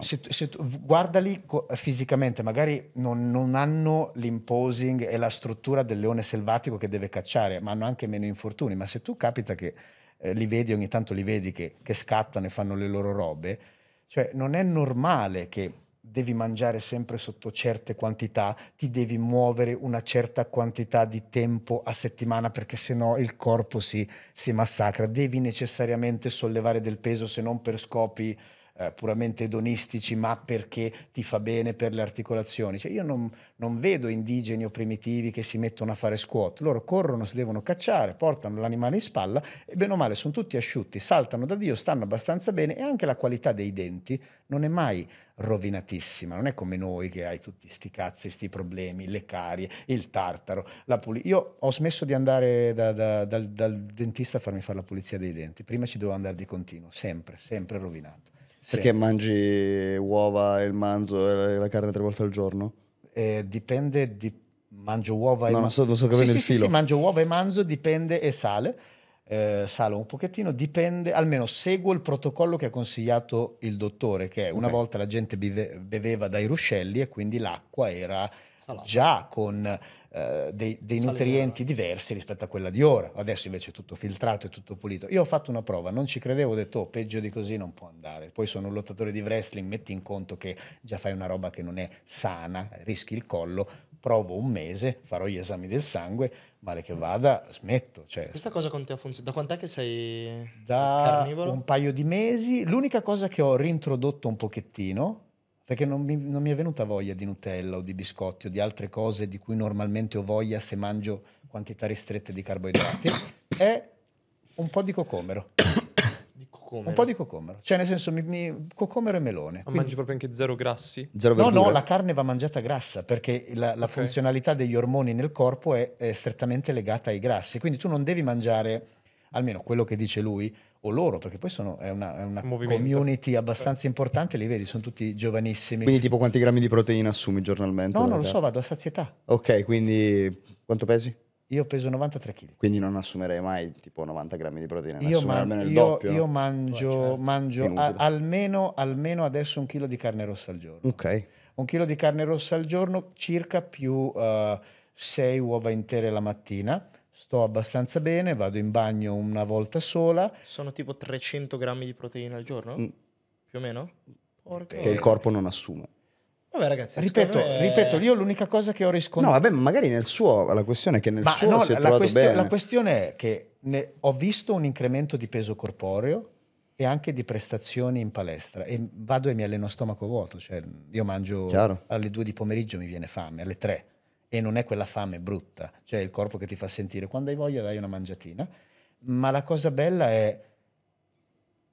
Speaker 1: se, se tu, guardali co- fisicamente, magari non, non, hanno l'imposing e la struttura del leone selvatico che deve cacciare, ma hanno anche meno infortuni, ma se tu capita che eh, li vedi, ogni tanto li vedi che, che scattano e fanno le loro robe, cioè non è normale che devi mangiare sempre sotto certe quantità, ti devi muovere una certa quantità di tempo a settimana perché sennò il corpo si, si massacra, devi necessariamente sollevare del peso se non per scopi eh, puramente edonistici, ma perché ti fa bene per le articolazioni. Cioè, io non, non, vedo indigeni o primitivi che si mettono a fare squat, loro corrono, si devono cacciare, portano l'animale in spalla e bene o male sono tutti asciutti, saltano da Dio, stanno abbastanza bene e anche la qualità dei denti non è mai rovinatissima, non è come noi che hai tutti sti cazzi, sti problemi, le carie, il tartaro, la pulizia. Io ho smesso di andare da, da, dal, dal dentista a farmi fare la pulizia dei denti, prima ci dovevo andare di continuo, sempre, sempre rovinato.
Speaker 3: Perché sì. mangi uova
Speaker 1: e il manzo e la carne tre volte al giorno? Eh, dipende, di... mangio uova e... manzo. non so che sto capendo sì, il filo. Sì, mangio uova e manzo, dipende, e sale. Eh, salo un pochettino, dipende, almeno seguo il protocollo che ha consigliato il dottore, che una okay. volta la gente beve, beveva dai ruscelli e quindi l'acqua era Salata. già con eh, dei, dei nutrienti diversi rispetto a quella di ora. Adesso invece è tutto filtrato e tutto pulito. Io ho fatto una prova, non ci credevo, ho detto oh, peggio di così non può andare. Poi sono un lottatore di wrestling, metti in conto che già fai una roba che non è sana, rischi il collo, provo un mese, farò gli esami del sangue, male che vada, smetto. Cioè, Questa
Speaker 2: cosa con te ha funzionato? Da quant'è che sei da carnivoro? Un
Speaker 1: paio di mesi. L'unica cosa che ho rintrodotto un pochettino perché non mi, non mi, è venuta voglia di Nutella o di biscotti o di altre cose di cui normalmente ho voglia se mangio quantità ristrette di carboidrati, è un po' di cocomero.
Speaker 2: Di Un po' di
Speaker 1: cocomero, cioè nel senso mi, mi, cocomero e melone. Ma Quindi, mangi
Speaker 2: proprio anche zero grassi? Zero no, no, la
Speaker 1: carne va mangiata grassa perché la, la okay. funzionalità degli ormoni nel corpo è, è strettamente legata ai grassi. Quindi tu non devi mangiare, almeno quello che dice lui, o loro, perché poi sono, è una, è una community abbastanza certo. importante, li vedi, sono tutti giovanissimi. Quindi tipo
Speaker 3: quanti grammi di proteine assumi giornalmente? No, non lo so, vado a sazietà. Ok, quindi quanto pesi?
Speaker 1: Io peso 93
Speaker 3: kg. Quindi non assumerei mai tipo 90 grammi di proteine. io man- almeno il io, doppio. Io
Speaker 1: mangio, certo. mangio a- almeno, almeno, adesso un chilo di carne rossa al giorno. Ok. Un chilo di carne rossa al giorno, circa più uh, uova intere la mattina sto abbastanza bene, vado in bagno una volta sola.
Speaker 2: Sono tipo 300 grammi di proteine al giorno? Mm. Più o meno? Porca che il corpo
Speaker 3: non assume.
Speaker 1: Vabbè ragazzi, ripeto, me... ripeto,
Speaker 3: io l'unica cosa che ho riscontrato... No, vabbè, magari nel suo, la questione è che nel Ma suo no, si è la questio- bene. La
Speaker 1: questione è che ne- ho visto un incremento di peso corporeo e anche di prestazioni in palestra e vado e mi alleno a stomaco vuoto, cioè io mangio Chiaro. alle 2 di pomeriggio mi viene fame, alle 3 e non è quella fame brutta, cioè il corpo che ti fa sentire quando hai voglia dai una mangiatina, ma la cosa bella è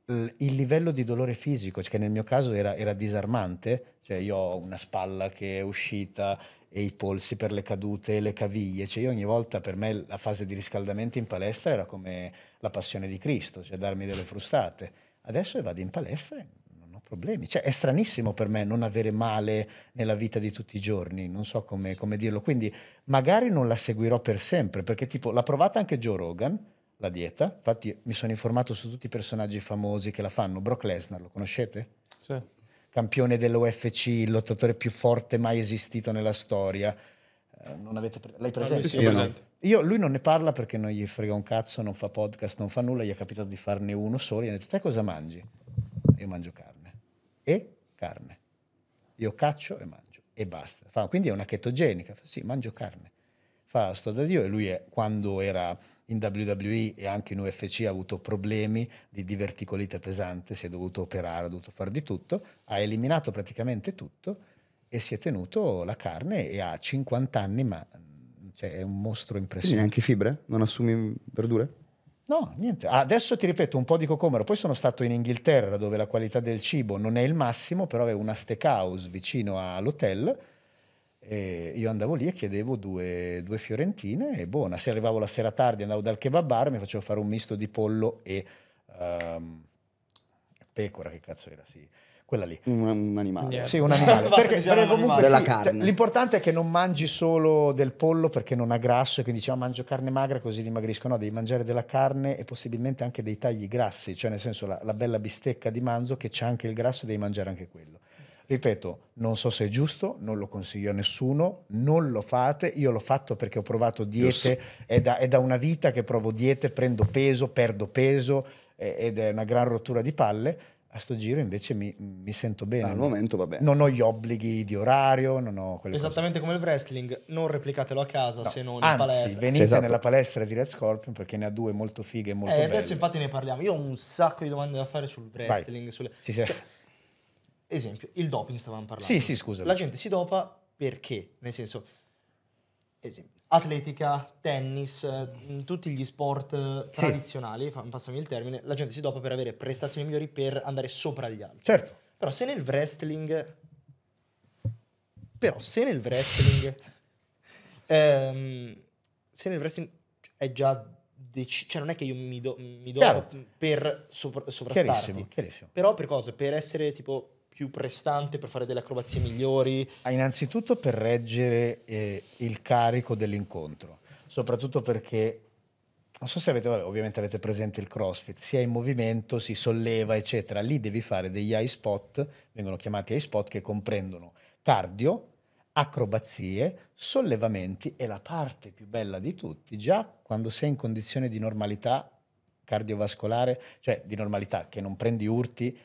Speaker 1: il livello di dolore fisico, cioè che nel mio caso era, era disarmante, cioè io ho una spalla che è uscita e i polsi per le cadute e le caviglie, cioè io ogni volta per me la fase di riscaldamento in palestra era come la passione di Cristo, cioè darmi delle frustate. Adesso vado in palestra e problemi. Cioè, è stranissimo per me non avere male nella vita di tutti i giorni, non so come, come dirlo. Quindi magari non la seguirò per sempre, perché tipo l'ha provata anche Joe Rogan, la dieta. Infatti mi sono informato su tutti i personaggi famosi che la fanno. Brock Lesnar, lo conoscete? Sì. Campione dell'UFC, il lottatore più forte mai esistito nella storia. Eh, avete pre- l'hai presente? sì, sì, presente. Io, lui non ne parla perché non gli frega un cazzo, non fa podcast, non fa nulla, gli è capitato di farne uno solo, gli ha detto te cosa mangi? Io mangio carne e carne. Io caccio e mangio e basta. Fa, quindi è una chetogenica. Fa, sì, mangio carne. Fa, sto da Dio. E lui è, quando era in WWE e anche in UFC ha avuto problemi di diverticolite pesante, si è dovuto operare, ha dovuto fare di tutto, ha eliminato praticamente tutto e si è tenuto la carne e ha 50 anni, ma cioè, è un mostro impressionante.
Speaker 3: Quindi neanche fibre? Non assumi verdure?
Speaker 1: No, niente. Adesso ti ripeto un po' di cocomero. Poi sono stato in Inghilterra dove la qualità del cibo non è il massimo, però avevo una steakhouse vicino all'hotel. E io andavo lì e chiedevo due, due fiorentine e buona. Se arrivavo la sera tardi andavo dal kebab bar, mi facevo fare un misto di pollo e um, pecora, che cazzo era, sì quella lì. Un, un animale. Yeah. Sì, un animale. perché, perché un comunque animale. Sì, cioè, l'importante è che non mangi solo del pollo perché non ha grasso e quindi diciamo mangio carne magra così dimagrisco. No, devi mangiare della carne e possibilmente anche dei tagli grassi, cioè nel senso la, la bella bistecca di manzo che c'è anche il grasso devi mangiare anche quello. Ripeto, non so se è giusto, non lo consiglio a nessuno, non lo fate, io l'ho fatto perché ho provato diete, è da, è da una vita che provo diete, prendo peso, perdo peso, eh, ed è una gran rottura di palle a sto giro invece mi, mi sento bene. al momento va bene. Non ho gli obblighi di orario, non ho quelle
Speaker 2: Esattamente cose. come il wrestling, non replicatelo a casa no. se non Anzi, in palestra. venite esatto. nella
Speaker 1: palestra di Red Scorpion perché ne ha due molto fighe e molto eh, belle. adesso
Speaker 2: infatti ne parliamo. Io ho un sacco di domande da fare sul wrestling. Sulle... Sì, sì. Cioè, esempio, il doping stavamo parlando. Sì, sì, scusa. La gente si dopa perché? Nel senso, esempio, atletica, tennis, eh, tutti gli sport eh, sì. tradizionali, passami il termine, la gente si dopa per avere prestazioni migliori per andare sopra gli altri. Certo. Però se nel wrestling... Però se nel wrestling... ehm, se nel wrestling è già... Dec- cioè non è che io mi, do- mi dopo per sopra- sovrastarti. Chiarissimo, chiarissimo. Però per cosa? Per essere tipo più prestante per fare delle acrobazie migliori?
Speaker 1: Ah, innanzitutto per reggere eh, il carico dell'incontro, soprattutto perché non so se avete, ovviamente avete presente il crossfit, si è in movimento, si solleva, eccetera. Lì devi fare degli high spot, vengono chiamati high spot, che comprendono cardio, acrobazie, sollevamenti e la parte più bella di tutti, già quando sei in condizione di normalità cardiovascolare, cioè di normalità, che non prendi urti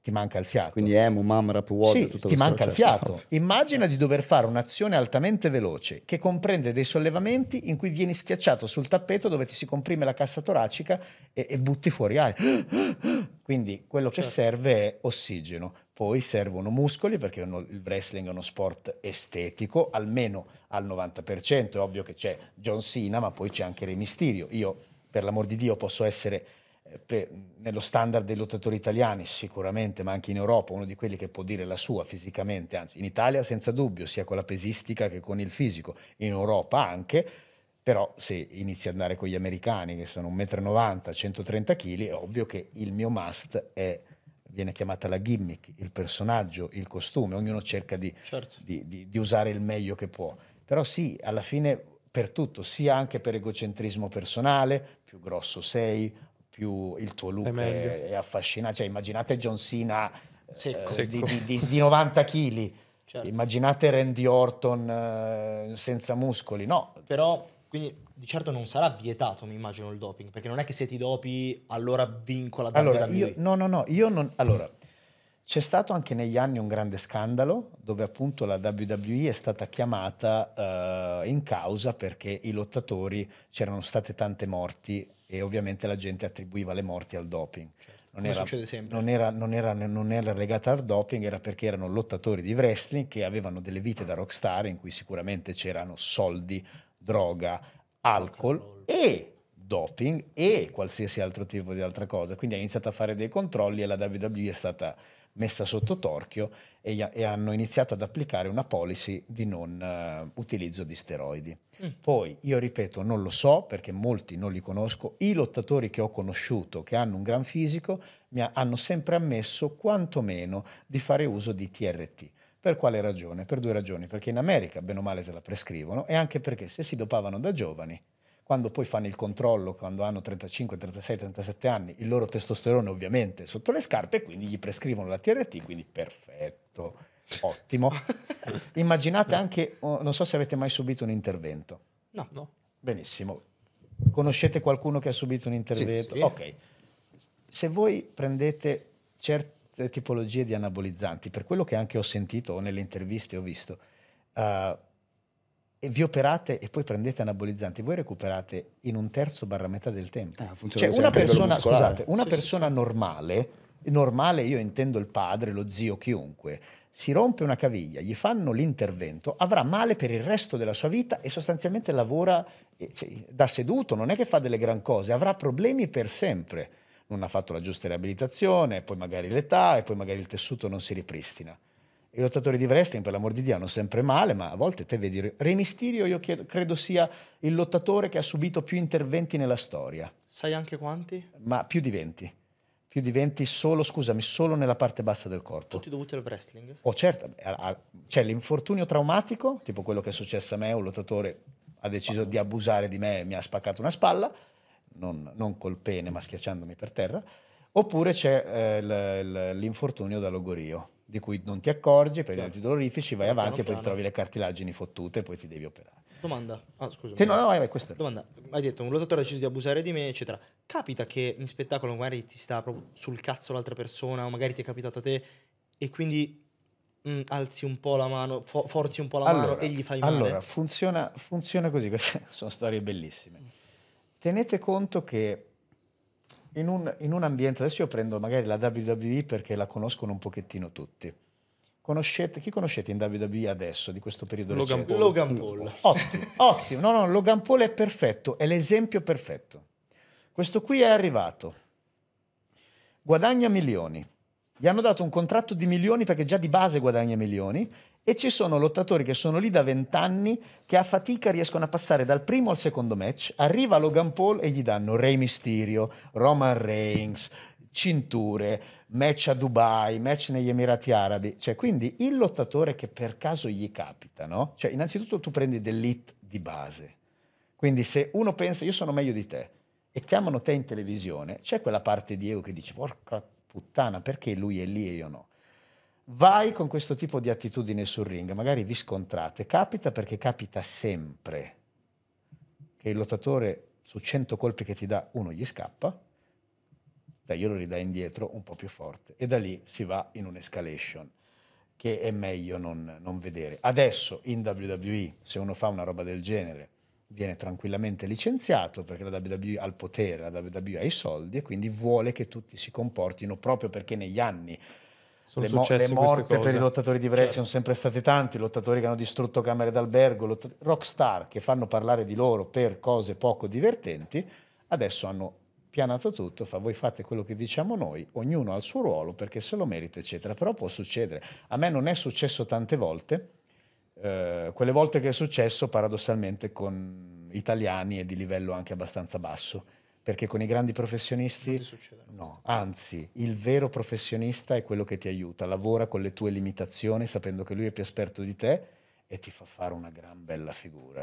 Speaker 1: ti manca il fiato. Quindi emo, mam, rap, word, sì, tutto ti manca il certo. fiato. Certo. Immagina di dover fare un'azione altamente veloce che comprende dei sollevamenti in cui vieni schiacciato sul tappeto dove ti si comprime la cassa toracica e, e butti fuori aria. Quindi quello certo. che serve è ossigeno. Poi servono muscoli perché uno, il wrestling è uno sport estetico, almeno al 90%. È ovvio che c'è John Cena, ma poi c'è anche Re Mysterio. Io, per l'amor di Dio, posso essere per, nello standard dei lottatori italiani sicuramente, ma anche in Europa, uno di quelli che può dire la sua fisicamente, anzi in Italia senza dubbio, sia con la pesistica che con il fisico, in Europa anche, però se inizi ad andare con gli americani che sono 1,90 m, 130 kg, è ovvio che il mio must è, viene chiamata la gimmick, il personaggio, il costume, ognuno cerca di, certo. di, di, di usare il meglio che può. Però sì, alla fine per tutto, sia anche per egocentrismo personale, più grosso sei, più il tuo look è, è, affascinante. Cioè, immaginate John Cena
Speaker 2: secco. Eh, secco. Di, di, di, 90 kg, certo. immaginate Randy Orton eh, senza muscoli, no? Però quindi di certo non sarà vietato, mi immagino, il doping, perché non è che se ti dopi allora vincola da Allora, io,
Speaker 1: no, no, no, io non... Allora, c'è stato anche negli anni un grande scandalo dove appunto la WWE è stata chiamata uh, in causa perché i lottatori, c'erano state tante morti e ovviamente la gente attribuiva le morti al doping. Non certo. era, non, era, non, era, non era, legata al doping, era perché erano lottatori di wrestling che avevano delle vite da rockstar in cui sicuramente c'erano soldi, droga, alcol e doping e qualsiasi altro tipo di altra cosa. Quindi ha iniziato a fare dei controlli e la WWE è stata messa sotto torchio e, e hanno iniziato ad applicare una policy di non eh, utilizzo di steroidi. Mm. Poi io ripeto, non lo so perché molti non li conosco, i lottatori che ho conosciuto che hanno un gran fisico mi ha, hanno sempre ammesso quantomeno di fare uso di TRT. Per quale ragione? Per due ragioni, perché in America bene o male te la prescrivono e anche perché se si dopavano da giovani quando poi fanno il controllo, quando hanno 35, 36, 37 anni, il loro testosterone ovviamente è sotto le scarpe, quindi gli prescrivono la TRT, quindi perfetto, ottimo. Immaginate anche, oh, non so se avete mai subito un intervento. No, no. Benissimo. Conoscete qualcuno che ha subito un intervento? Sì, sì. Ok. Se voi prendete certe tipologie di anabolizzanti, per quello che anche ho sentito o nelle interviste ho visto, uh, e vi operate e poi prendete anabolizzanti, voi recuperate in un terzo barra metà del tempo. Ah, cioè, una persona, scusate, una sì, persona sì. normale, normale io intendo il padre, lo zio, chiunque, si rompe una caviglia, gli fanno l'intervento, avrà male per il resto della sua vita e sostanzialmente lavora cioè, da seduto, non è che fa delle gran cose, avrà problemi per sempre. Non ha fatto la giusta riabilitazione, poi magari l'età e poi magari il tessuto non si ripristina. I lottatori di wrestling, per l'amor di Dio, hanno sempre male, ma a volte te vedi Re Mysterio, io chiedo, credo sia il lottatore che ha subito più interventi nella storia.
Speaker 2: Sai anche quanti?
Speaker 1: Ma più di 20 più di 20 solo, scusami, solo nella parte bassa del corpo. Tutti
Speaker 2: dovuti al wrestling?
Speaker 1: Oh certo, c'è cioè, l'infortunio traumatico, tipo quello che è successo a me, un lottatore ha deciso di abusare di me e mi ha spaccato una spalla, non, non col pene ma schiacciandomi per terra, oppure c'è eh, l'infortunio da logorio, di cui non ti accorgi, prendi certo. antidolorifici, vai piano, avanti e poi ti trovi le cartilagini fottute e poi ti devi operare.
Speaker 2: Domanda, ah, scusa. no, no, vai, vai, questo. Domanda, hai detto un lottatore ha deciso di abusare di me, eccetera. Capita che in spettacolo magari ti sta proprio sul cazzo l'altra persona o magari ti è capitato a te e quindi mh, mm, alzi un po' la mano, fo- forzi un po' la allora, mano e gli fai male? Allora,
Speaker 1: funziona, funziona così, queste sono storie bellissime. Tenete conto che in un, in un ambiente, adesso io prendo magari la WWE perché la conoscono un pochettino tutti. Conoscete, chi conoscete in WWE adesso di questo periodo? Logan Paul.
Speaker 2: Logan Paul. Ottimo,
Speaker 1: ottimo. No, no, Logan Paul è perfetto, è l'esempio perfetto. Questo qui è arrivato, guadagna milioni. Gli hanno dato un contratto di milioni perché già di base guadagna milioni e ci sono lottatori che sono lì da vent'anni che a fatica riescono a passare dal primo al secondo match. Arriva Logan Paul e gli danno Rey Mysterio, Roman Reigns, cinture, match a Dubai, match negli Emirati Arabi. Cioè, quindi il lottatore che per caso gli capita, no? Cioè, innanzitutto tu prendi dell'hit di base. Quindi se uno pensa io sono meglio di te e chiamano te in televisione, c'è quella parte di ego che dice porca puttana, perché lui è lì e io no? vai con questo tipo di attitudine sul ring, magari vi scontrate, capita perché capita sempre che il lottatore su 100 colpi che ti dà uno gli scappa, dai glielo ridai indietro un po' più forte e da lì si va in un'escalation che è meglio non, non vedere. Adesso in WWE se uno fa una roba del genere viene tranquillamente licenziato perché la WWE ha il potere, la WWE ha i soldi e quindi vuole che tutti si comportino proprio perché negli anni sono le, mo- le morte per i lottatori di Brescia certo. sono sempre state tanti, lottatori che hanno distrutto camere d'albergo, lott- rockstar che fanno parlare di loro per cose poco divertenti, adesso hanno pianato tutto, fa voi fate quello che diciamo noi, ognuno ha il suo ruolo perché se lo merita, eccetera. Però può succedere. A me non è successo tante volte, eh, quelle volte che è successo paradossalmente con italiani e di livello anche abbastanza basso perché con i grandi professionisti non succede, no, anzi il vero professionista è quello che ti aiuta, lavora con le tue limitazioni sapendo che lui è più esperto di te e ti fa fare una gran bella figura.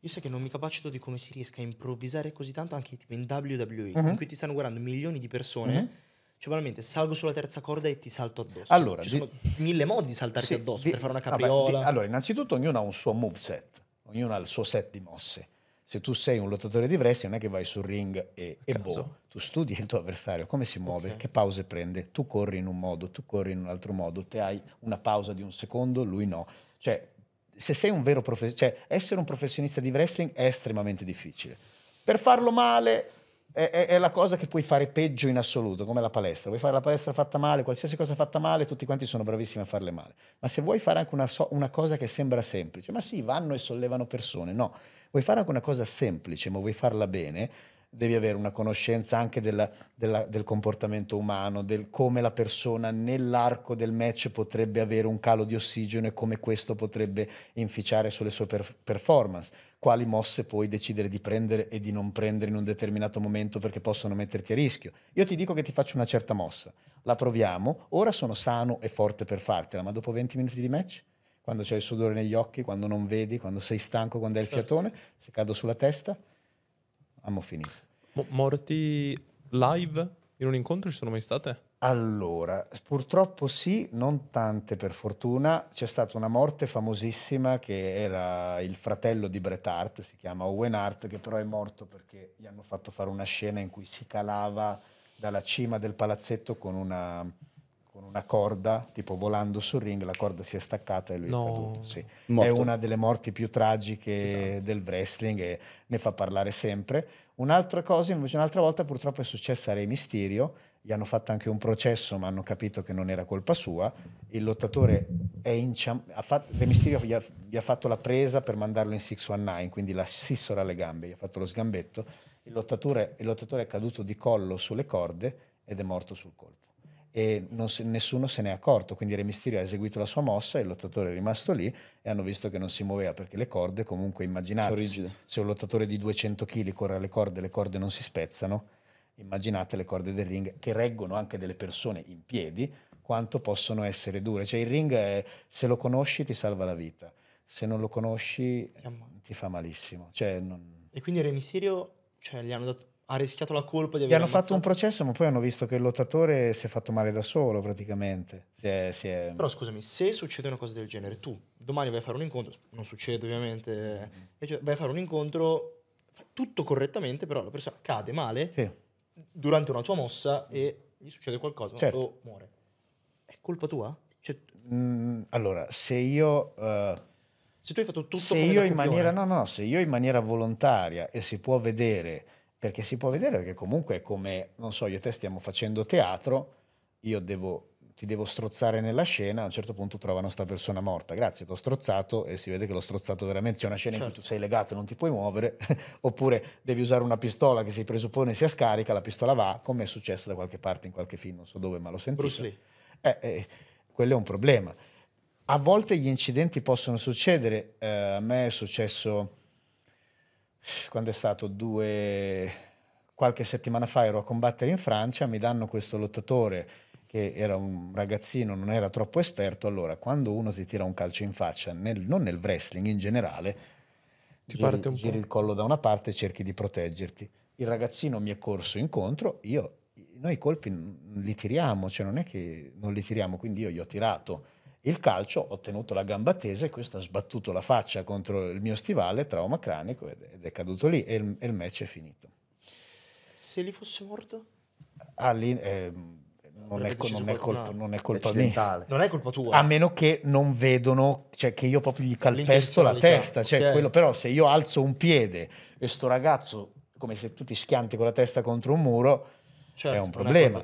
Speaker 2: Io sai che non mi capacito di come si riesca a improvvisare così tanto anche tipo in WWE, uh-huh. Mhm. in cui ti stanno guardando milioni di persone. Uh-huh. Cioè, veramente salgo sulla terza corda e ti salto addosso. Allora, ci di... sono mille modi di saltarti sì, addosso di... per fare una capriola. Vabbè, di... Allora,
Speaker 1: innanzitutto ognuno ha un suo moveset, ognuno ha il suo set di mosse se tu sei un lottatore di wrestling non è che vai sul ring e, e boh, tu studi il tuo avversario, come si muove, okay. che pause prende, tu corri in un modo, tu corri in un altro modo, te hai una pausa di un secondo, lui no. Cioè, se sei un vero professionista, cioè essere un professionista di wrestling è estremamente difficile. Per farlo male è, è, è, la cosa che puoi fare peggio in assoluto, come la palestra. Vuoi fare la palestra fatta male, qualsiasi cosa fatta male, tutti quanti sono bravissimi a farle male. Ma se vuoi fare anche una, una cosa che sembra semplice, ma sì, vanno e sollevano persone, no. Vuoi fare anche una cosa semplice, ma vuoi farla bene, devi avere una conoscenza anche della, della, del comportamento umano, del come la persona nell'arco del match potrebbe avere un calo di ossigeno e come questo potrebbe inficiare sulle sue per- performance quali mosse puoi decidere di prendere e di non prendere in un determinato momento perché possono metterti a rischio. Io ti dico che ti faccio una certa mossa, la proviamo, ora sono sano e forte per fartela, ma dopo 20 minuti di match, quando c'è il sudore negli occhi, quando non vedi, quando sei stanco, quando hai il certo. fiatone, se cado sulla testa, abbiamo finito.
Speaker 2: morti live in un incontro ci sono mai state?
Speaker 1: Allora, purtroppo sì, non tante per fortuna. C'è stata una morte famosissima che era il fratello di Bret Hart, si chiama Owen Hart, che però è morto perché gli hanno fatto fare una scena in cui si calava dalla cima del palazzetto con una, una corda, tipo volando sul ring, la corda si è staccata e lui no. è caduto. Sì. È una delle morti più tragiche esatto. del wrestling e ne fa parlare sempre. Un'altra cosa, invece, un'altra volta purtroppo è successa a Re Mysterio, gli hanno fatto anche un processo ma hanno capito che non era colpa sua, il lottatore è inciam- ha Mysterio gli ha, gli ha fatto la presa per mandarlo in 619, quindi la sissora alle gambe, gli ha fatto lo sgambetto, il lottatore, il lottatore è caduto di collo sulle corde ed è morto sul colpo e se, nessuno se n'è accorto, quindi Re Mysterio ha eseguito la sua mossa e il lottatore è rimasto lì e hanno visto che non si muoveva perché le corde comunque immaginate se un lottatore di 200 kg corre alle corde le corde non si spezzano, immaginate le corde del ring che reggono anche delle persone in piedi quanto possono essere dure, cioè il ring è, se lo conosci ti salva la vita, se non lo conosci ti fa malissimo. Cioè, non...
Speaker 2: E quindi Re Mysterio cioè, gli hanno dato ha rischiato la colpa di aver. Gli hanno ammazzato. fatto un processo,
Speaker 1: ma poi hanno visto che il lottatore si è fatto male da solo praticamente.
Speaker 2: Si è, si è... Però scusami, se succede una cosa del genere, tu domani vai a fare un incontro, non succede ovviamente, mm-hmm. vai a fare un incontro, tutto correttamente, però la persona cade male sì. durante una tua mossa e gli succede qualcosa certo. o muore. È colpa tua? Cioè...
Speaker 1: Mm, allora, se io. Uh... Se
Speaker 2: tu hai fatto tutto se io in maniera,
Speaker 1: no, no, se io in maniera volontaria e si può vedere perché si può vedere che comunque è come, non so, io e te stiamo facendo teatro, io devo, ti devo strozzare nella scena, a un certo punto trovano sta persona morta, grazie, l'ho strozzato e si vede che l'ho strozzato veramente, c'è una scena certo. in cui certo. tu sei legato e non ti puoi muovere, oppure devi usare una pistola che si presuppone sia scarica, la pistola va, come è successo da qualche parte in qualche film, non so dove, ma l'ho sentito. Bruce Lee. Eh, eh, quello è un problema. A volte gli incidenti possono succedere, eh, a me è successo quando è stato due, qualche settimana fa ero a combattere in Francia, mi danno questo lottatore che era un ragazzino, non era troppo esperto, allora quando uno ti tira un calcio in faccia, nel, non nel wrestling in generale,
Speaker 2: ti giri, parte un giri po'.
Speaker 1: il collo da una parte e cerchi di proteggerti. Il ragazzino mi è corso incontro, io, noi i colpi li tiriamo, cioè non è che non li tiriamo, quindi io gli ho tirato il calcio, ho tenuto la gamba tesa e questo ha sbattuto la faccia contro il mio stivale, trauma cranico ed è caduto lì e il, e il match è finito.
Speaker 2: Se li fosse morto?
Speaker 1: Ah, lì, eh, non, è, non, è colpa, non, è, colpa, mia. Non è colpa tua. A meno che non vedono, cioè che io proprio gli calpesto la testa. Certo, cioè, okay. quello, però se io alzo un piede e sto ragazzo, come se tu ti schianti con la testa contro un muro, certo, è un problema.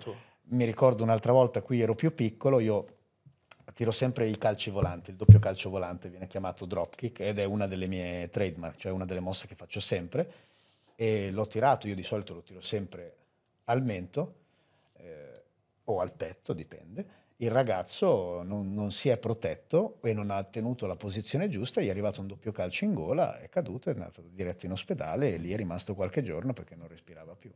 Speaker 1: Mi ricordo un'altra volta, qui ero più piccolo, io tiro sempre i calci volanti, il doppio calcio volante viene chiamato dropkick ed è una delle mie trademark, cioè una delle mosse che faccio sempre e l'ho tirato, io di solito lo tiro sempre al mento eh, o al petto, dipende. Il ragazzo non, non, si è protetto e non ha tenuto la posizione giusta, gli è arrivato un doppio calcio in gola, è caduto, è andato diretto in ospedale e lì è rimasto qualche giorno perché non respirava più.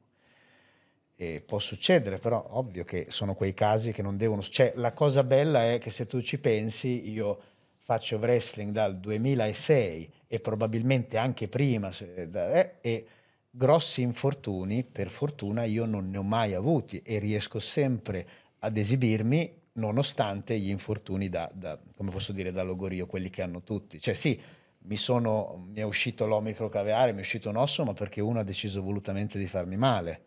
Speaker 1: E può succedere, però ovvio che sono quei casi che non devono succedere. Cioè, la cosa bella è che se tu ci pensi, io faccio wrestling dal 2006 e probabilmente anche prima, eh, e grossi infortuni, per fortuna, io non ne ho mai avuti e riesco sempre ad esibirmi nonostante gli infortuni da, da come posso dire, da logorio, quelli che hanno tutti. Cioè sì, mi, sono, mi è uscito l'omicro caveare, mi è uscito un osso, ma perché uno ha deciso volutamente di farmi male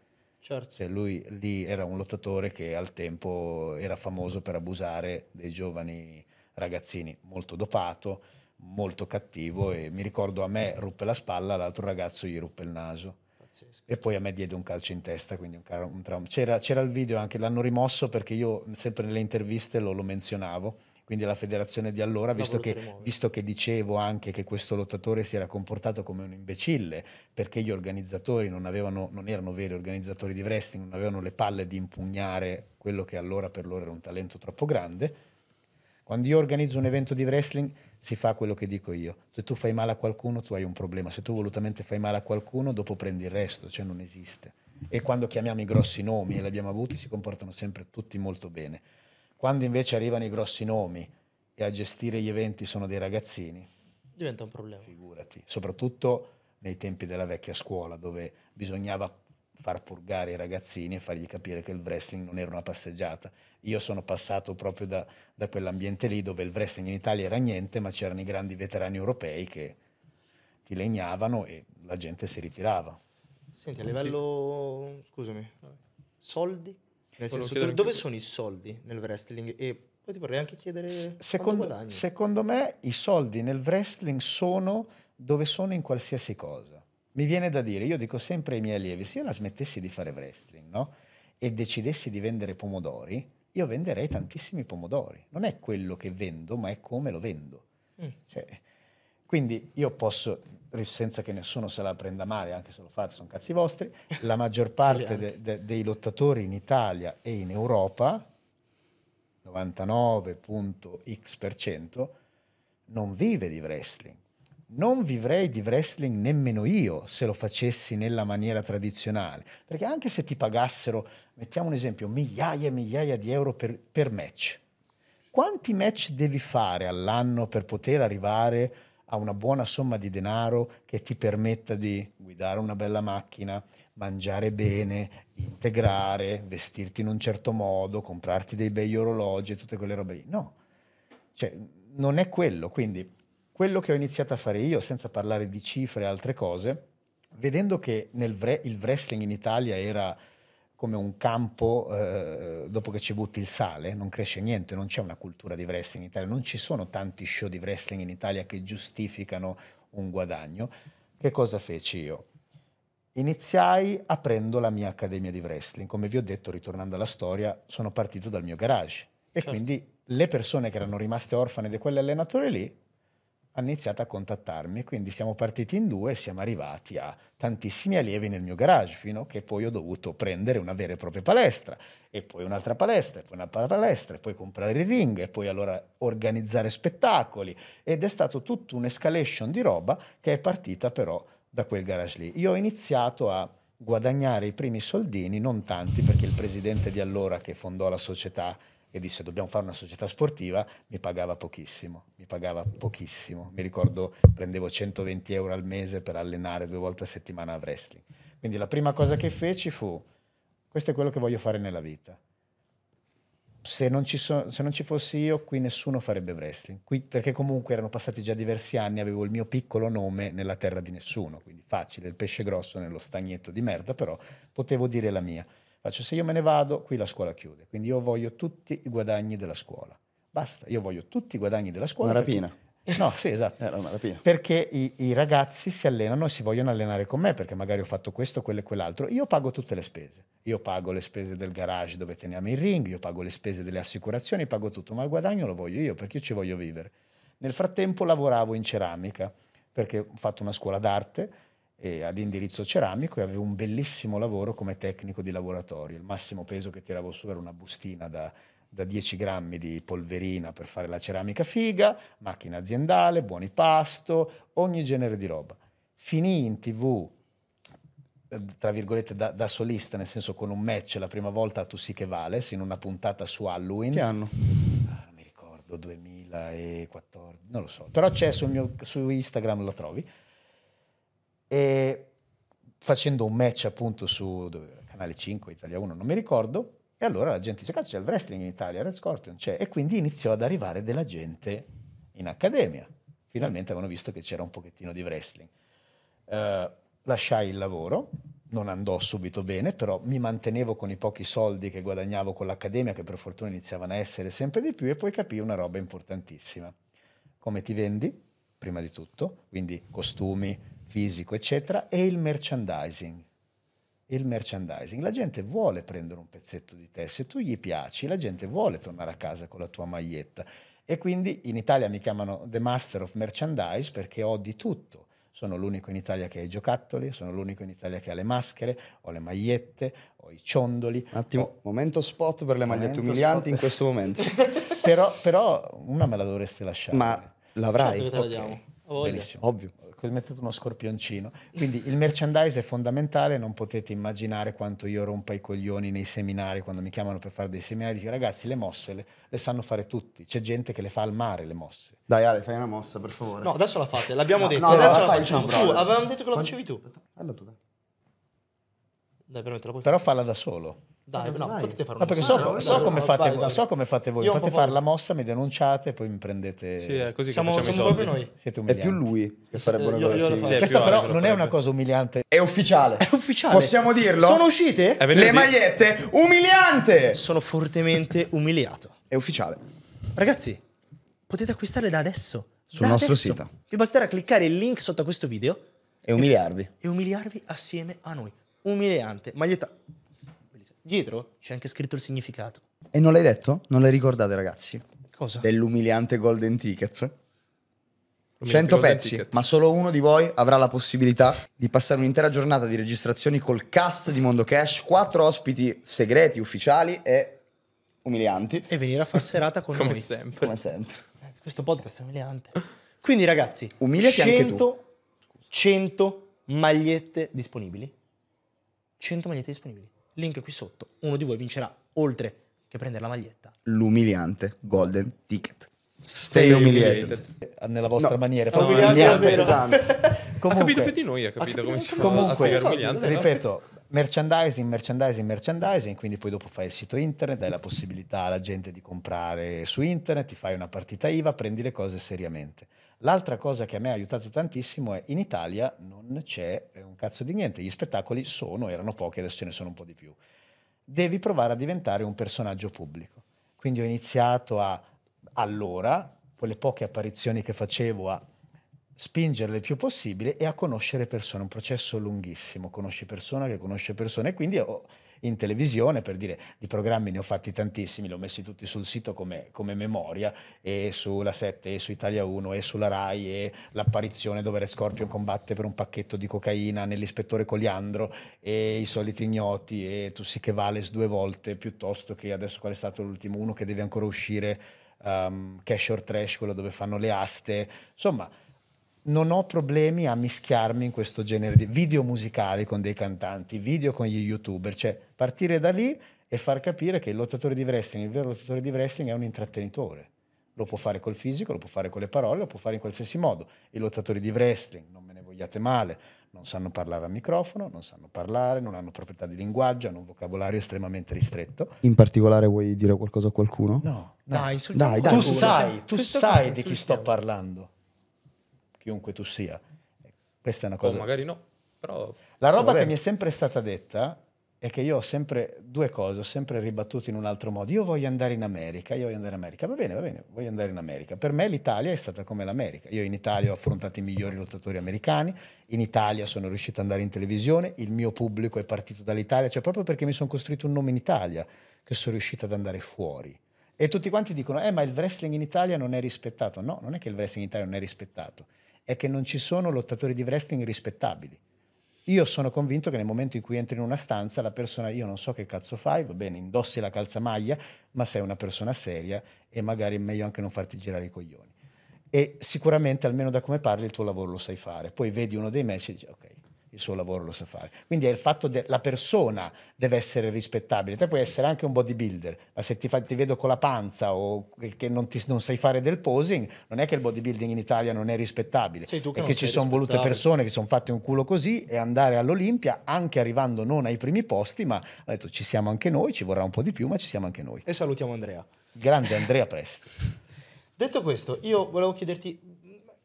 Speaker 1: Certo. Cioè lui lì era un lottatore che al tempo era famoso per abusare dei giovani ragazzini, molto dopato, molto cattivo e mi ricordo a me ruppe la spalla, l'altro ragazzo gli ruppe il naso. Pazzesco. E poi a me diede un calcio in testa, quindi un, un trauma. C'era, c'era, il video anche, l'hanno rimosso perché io sempre nelle interviste lo, lo menzionavo quindi alla federazione di allora, visto che, visto che, dicevo anche che questo lottatore si era comportato come un imbecille, perché gli organizzatori non, avevano, non erano veri organizzatori di wrestling, non avevano le palle di impugnare quello che allora per loro era un talento troppo grande. Quando io organizzo un evento di wrestling si fa quello che dico io. Se tu fai male a qualcuno tu hai un problema, se tu volutamente fai male a qualcuno dopo prendi il resto, cioè non esiste. E quando chiamiamo i grossi nomi e li abbiamo avuti si comportano sempre tutti molto bene. Quando invece arrivano i grossi nomi e a gestire gli eventi sono dei ragazzini,
Speaker 2: diventa un problema. Figurati,
Speaker 1: soprattutto nei tempi della vecchia scuola dove bisognava far purgare i ragazzini e fargli capire che il wrestling non era una passeggiata. Io sono passato proprio da, da quell'ambiente lì dove il wrestling in Italia era niente, ma c'erano i grandi veterani europei che ti legnavano e la gente si ritirava.
Speaker 2: Senti, a livello, scusami, soldi? senso, dove questo. sono i soldi nel wrestling? E poi ti vorrei anche chiedere... S- secondo,
Speaker 1: secondo me i soldi nel wrestling sono dove sono in qualsiasi cosa. Mi viene da dire, io dico sempre ai miei allievi, se io la smettessi di fare wrestling, no? E decidessi di vendere pomodori, io venderei tantissimi pomodori. Non è quello che vendo, ma è come lo vendo. Mm. Cioè, quindi io posso, senza che nessuno se la prenda male, anche se lo fate, sono cazzi vostri, la maggior parte de, de, dei lottatori in Italia e in Europa, 99.x%, non vive di wrestling. Non vivrei di wrestling nemmeno io se lo facessi nella maniera tradizionale, perché anche se ti pagassero, mettiamo un esempio, migliaia e migliaia di euro per, per match, quanti match devi fare all'anno per poter arrivare a una buona somma di denaro che ti permetta di guidare una bella macchina, mangiare bene, integrare, vestirti in un certo modo, comprarti dei bei orologi e tutte quelle robe lì. No, cioè, non è quello. Quindi quello che ho iniziato a fare io, senza parlare di cifre e altre cose, vedendo che vre- il wrestling in Italia era come un campo eh, dopo che ci butti il sale, non cresce niente, non c'è una cultura di wrestling in Italia, non ci sono tanti show di wrestling in Italia che giustificano un guadagno. Che cosa feci io? Iniziai aprendo la mia accademia di wrestling, come vi ho detto ritornando alla storia, sono partito dal mio garage e certo. quindi le persone che erano rimaste orfane di quell'allenatore lì hanno iniziato a contattarmi. Quindi siamo partiti in due e siamo arrivati a tantissimi allievi nel mio garage, fino a che poi ho dovuto prendere una vera e propria palestra, e poi un'altra palestra, e poi un'altra palestra, e poi comprare il ring, e poi allora organizzare spettacoli. Ed è stato tutto un'escalation di roba che è partita però da quel garage lì. Io ho iniziato a guadagnare i primi soldini, non tanti, perché il presidente di allora che fondò la società e disse dobbiamo fare una società sportiva, mi pagava pochissimo, mi pagava pochissimo. Mi ricordo prendevo 120 euro al mese per allenare due volte a settimana a wrestling. Quindi la prima cosa che feci fu, questo è quello che voglio fare nella vita. Se non, ci, so, se non ci fossi io, qui nessuno farebbe wrestling. Qui, perché comunque erano passati già diversi anni, avevo il mio piccolo nome nella terra di nessuno. Quindi facile, il pesce grosso nello stagnetto di merda, però potevo dire la mia. Faccio, se io me ne vado, qui la scuola chiude. Quindi io voglio tutti i guadagni della scuola. Basta, io voglio tutti i guadagni della scuola. Una rapina. Perché... No, sì, esatto. Era una rapina. Perché i, i, ragazzi si allenano e si vogliono allenare con me, perché magari ho fatto questo, quello e quell'altro. Io pago tutte le spese. Io pago le spese del garage dove teniamo il ring, io pago le spese delle assicurazioni, pago tutto, ma il guadagno lo voglio io, perché io ci voglio vivere. Nel frattempo lavoravo in ceramica, perché ho fatto una scuola d'arte, ad indirizzo ceramico e avevo un bellissimo lavoro come tecnico di laboratorio. Il massimo peso che tiravo su era una bustina da, da 10 grammi di polverina per fare la ceramica figa, macchina aziendale, buoni pasto, ogni genere di roba. Finì in tv tra virgolette da, da, solista, nel senso con un match la prima volta a Tu sì che vales in una puntata su Halloween. Che anno? Ah, non mi ricordo, 2014, non lo so. Però c'è mio, su Instagram, lo trovi e facendo un match appunto su dove, Canale 5, Italia 1, non mi ricordo, e allora la gente dice, cazzo c'è il wrestling in Italia, Red Scorpion c'è, e quindi iniziò ad arrivare della gente in accademia. Finalmente avevano visto che c'era un pochettino di wrestling. Uh, lasciai il lavoro, non andò subito bene, però mi mantenevo con i pochi soldi che guadagnavo con l'accademia, che per fortuna iniziavano a essere sempre di più, e poi capii una roba importantissima. Come ti vendi, prima di tutto, quindi costumi, fisico, eccetera, e il merchandising. Il merchandising. La gente vuole prendere un pezzetto di te, se tu gli piaci, la gente vuole tornare a casa con la tua maglietta. E quindi in Italia mi chiamano The Master of Merchandise perché ho di tutto. Sono l'unico in Italia che ha i giocattoli, sono l'unico in Italia che ha le maschere, ho le magliette, ho i ciondoli. Un attimo, ho... momento spot per le magliette momento umilianti spot. in questo momento. però, però, una me la dovreste lasciare. Ma l'avrai. Certo okay. Benissimo. Ovvio come mettere uno scorpioncino. Quindi il merchandise è fondamentale, non potete immaginare quanto io rompa i coglioni nei seminari, quando mi chiamano per fare dei seminari, dico ragazzi le mosse le, le sanno fare tutti, c'è gente che le fa al mare le mosse. Dai Ale, fai una mossa per favore. No,
Speaker 2: adesso la fate, l'abbiamo no, detto, no, adesso no, la, la facciamo. Tu, avevamo detto che lo facevi tu. Allora tu dai. Dai, però, però falla da solo. Dai, no, vai. potete fare una no, perché so, no, so, no, come fate, vai, vai. so, come fate, voi, Io fate fare la
Speaker 1: mossa, mi denunciate e poi mi prendete... Sì, è così siamo, che siamo proprio noi. Siete umilianti. È più lui che farebbe una cosa Questa però non è una
Speaker 2: cosa umiliante. È ufficiale. È ufficiale. Possiamo dirlo? Sono uscite? Le magliette? Umiliante! Sono fortemente umiliato. È ufficiale. Ragazzi, potete acquistarle da adesso. Sul da nostro adesso. sito. Vi basterà cliccare il link sotto a questo video. E umiliarvi. E umiliarvi assieme a noi. Umiliante. Maglietta dietro c'è anche scritto il significato.
Speaker 3: E non l'hai detto? Non l'hai ricordate, ragazzi? Cosa? Dell'umiliante Golden Tickets. 100 pezzi, ticket. ma solo uno di voi avrà la possibilità di passare un'intera giornata di registrazioni col cast di Mondo Cash, quattro ospiti segreti,
Speaker 2: ufficiali e umilianti. E venire a far serata con Come noi. Sempre. Come sempre. Eh, questo podcast è umiliante. Quindi ragazzi, 100, 100 magliette disponibili. 100 magliette disponibili link qui sotto, uno di voi vincerà, oltre che prendere la maglietta.
Speaker 3: L'umiliante Golden Ticket. Stay,
Speaker 2: Stay umiliated. umiliated. Nella vostra no. maniera. No, umiliante, pesante. Eh, comunque, ha capito più di noi, ha capito, come si fa comunque, a spiegare so, Ripeto,
Speaker 1: merchandising, merchandising, merchandising, quindi poi dopo fai il sito internet, dai la possibilità alla gente di comprare su internet, ti fai una partita IVA, prendi le cose seriamente. L'altra cosa che a me ha aiutato tantissimo è in Italia non c'è eh, un cazzo di niente, gli spettacoli sono, erano pochi, adesso ce ne sono un po' di più. Devi provare a diventare un personaggio pubblico. Quindi ho iniziato a, allora, quelle poche apparizioni che facevo, a spingerle il più possibile e a conoscere persone, un processo lunghissimo, conosci persona che conosce persone, e quindi ho, in televisione, per dire di programmi ne ho fatti tantissimi, li ho messi tutti sul sito come, come memoria, e sulla 7, e su Italia 1, e sulla RAI, e l'apparizione dove Re Scorpio combatte per un pacchetto di cocaina nell'ispettore Coliandro, e i soliti ignoti, e tu sì che vales due volte, piuttosto che adesso qual è stato l'ultimo, uno che deve ancora uscire, um, ehm, Cash or Trash, quello dove fanno le aste, insomma non ho problemi a mischiarmi in questo genere di video musicali con dei cantanti, video con gli youtuber, cioè partire da lì e far capire che il lottatore di wrestling, il vero lottatore di wrestling è un intrattenitore. Lo può fare col fisico, lo può fare con le parole, lo può fare in qualsiasi modo. I lottatori di wrestling, non me ne vogliate male, non sanno parlare a microfono, non sanno parlare, non hanno proprietà di linguaggio, hanno un vocabolario estremamente ristretto.
Speaker 3: In particolare vuoi dire qualcosa a qualcuno? No, no.
Speaker 2: dai, dai, dai, tu sai, tu sai
Speaker 1: di chi sto parlando chiunque tu sia. Mm. Questa è una cosa... O oh, magari
Speaker 2: no, però... La roba che mi è
Speaker 1: sempre stata detta è che io ho sempre due cose, ho sempre ribattuto in un altro modo. Io voglio andare in America, io voglio andare in America. Va bene, va bene, voglio andare in America. Per me l'Italia è stata come l'America. Io in Italia ho affrontato i migliori lottatori americani, in Italia sono riuscito ad andare in televisione, il mio pubblico è partito dall'Italia, cioè proprio perché mi sono costruito un nome in Italia che sono riuscito ad andare fuori. E tutti quanti dicono, eh ma il wrestling in Italia non è rispettato. No, non è che il wrestling in Italia non è rispettato è che non ci sono lottatori di wrestling rispettabili. Io sono convinto che nel momento in cui entri in una stanza, la persona, io non so che cazzo fai, va bene, indossi la calzamaglia, ma sei una persona seria e magari è meglio anche non farti girare i coglioni. E sicuramente, almeno da come parli, il tuo lavoro lo sai fare. Poi vedi uno dei match e dici, ok, il suo lavoro lo sa fare. Quindi è il fatto che la persona deve essere rispettabile. Te puoi essere anche un bodybuilder, ma se ti, fa- ti vedo con la panza o che non, ti- non, sai fare del posing, non è che il bodybuilding in Italia non è rispettabile. Sei tu che è che ci sono volute persone che sono fatte un culo così e andare all'Olimpia, anche arrivando non ai primi posti, ma ha detto ci siamo anche noi, ci vorrà un po' di più, ma ci siamo anche noi. E
Speaker 2: salutiamo Andrea.
Speaker 1: Grande Andrea Presti.
Speaker 2: Detto questo, io volevo chiederti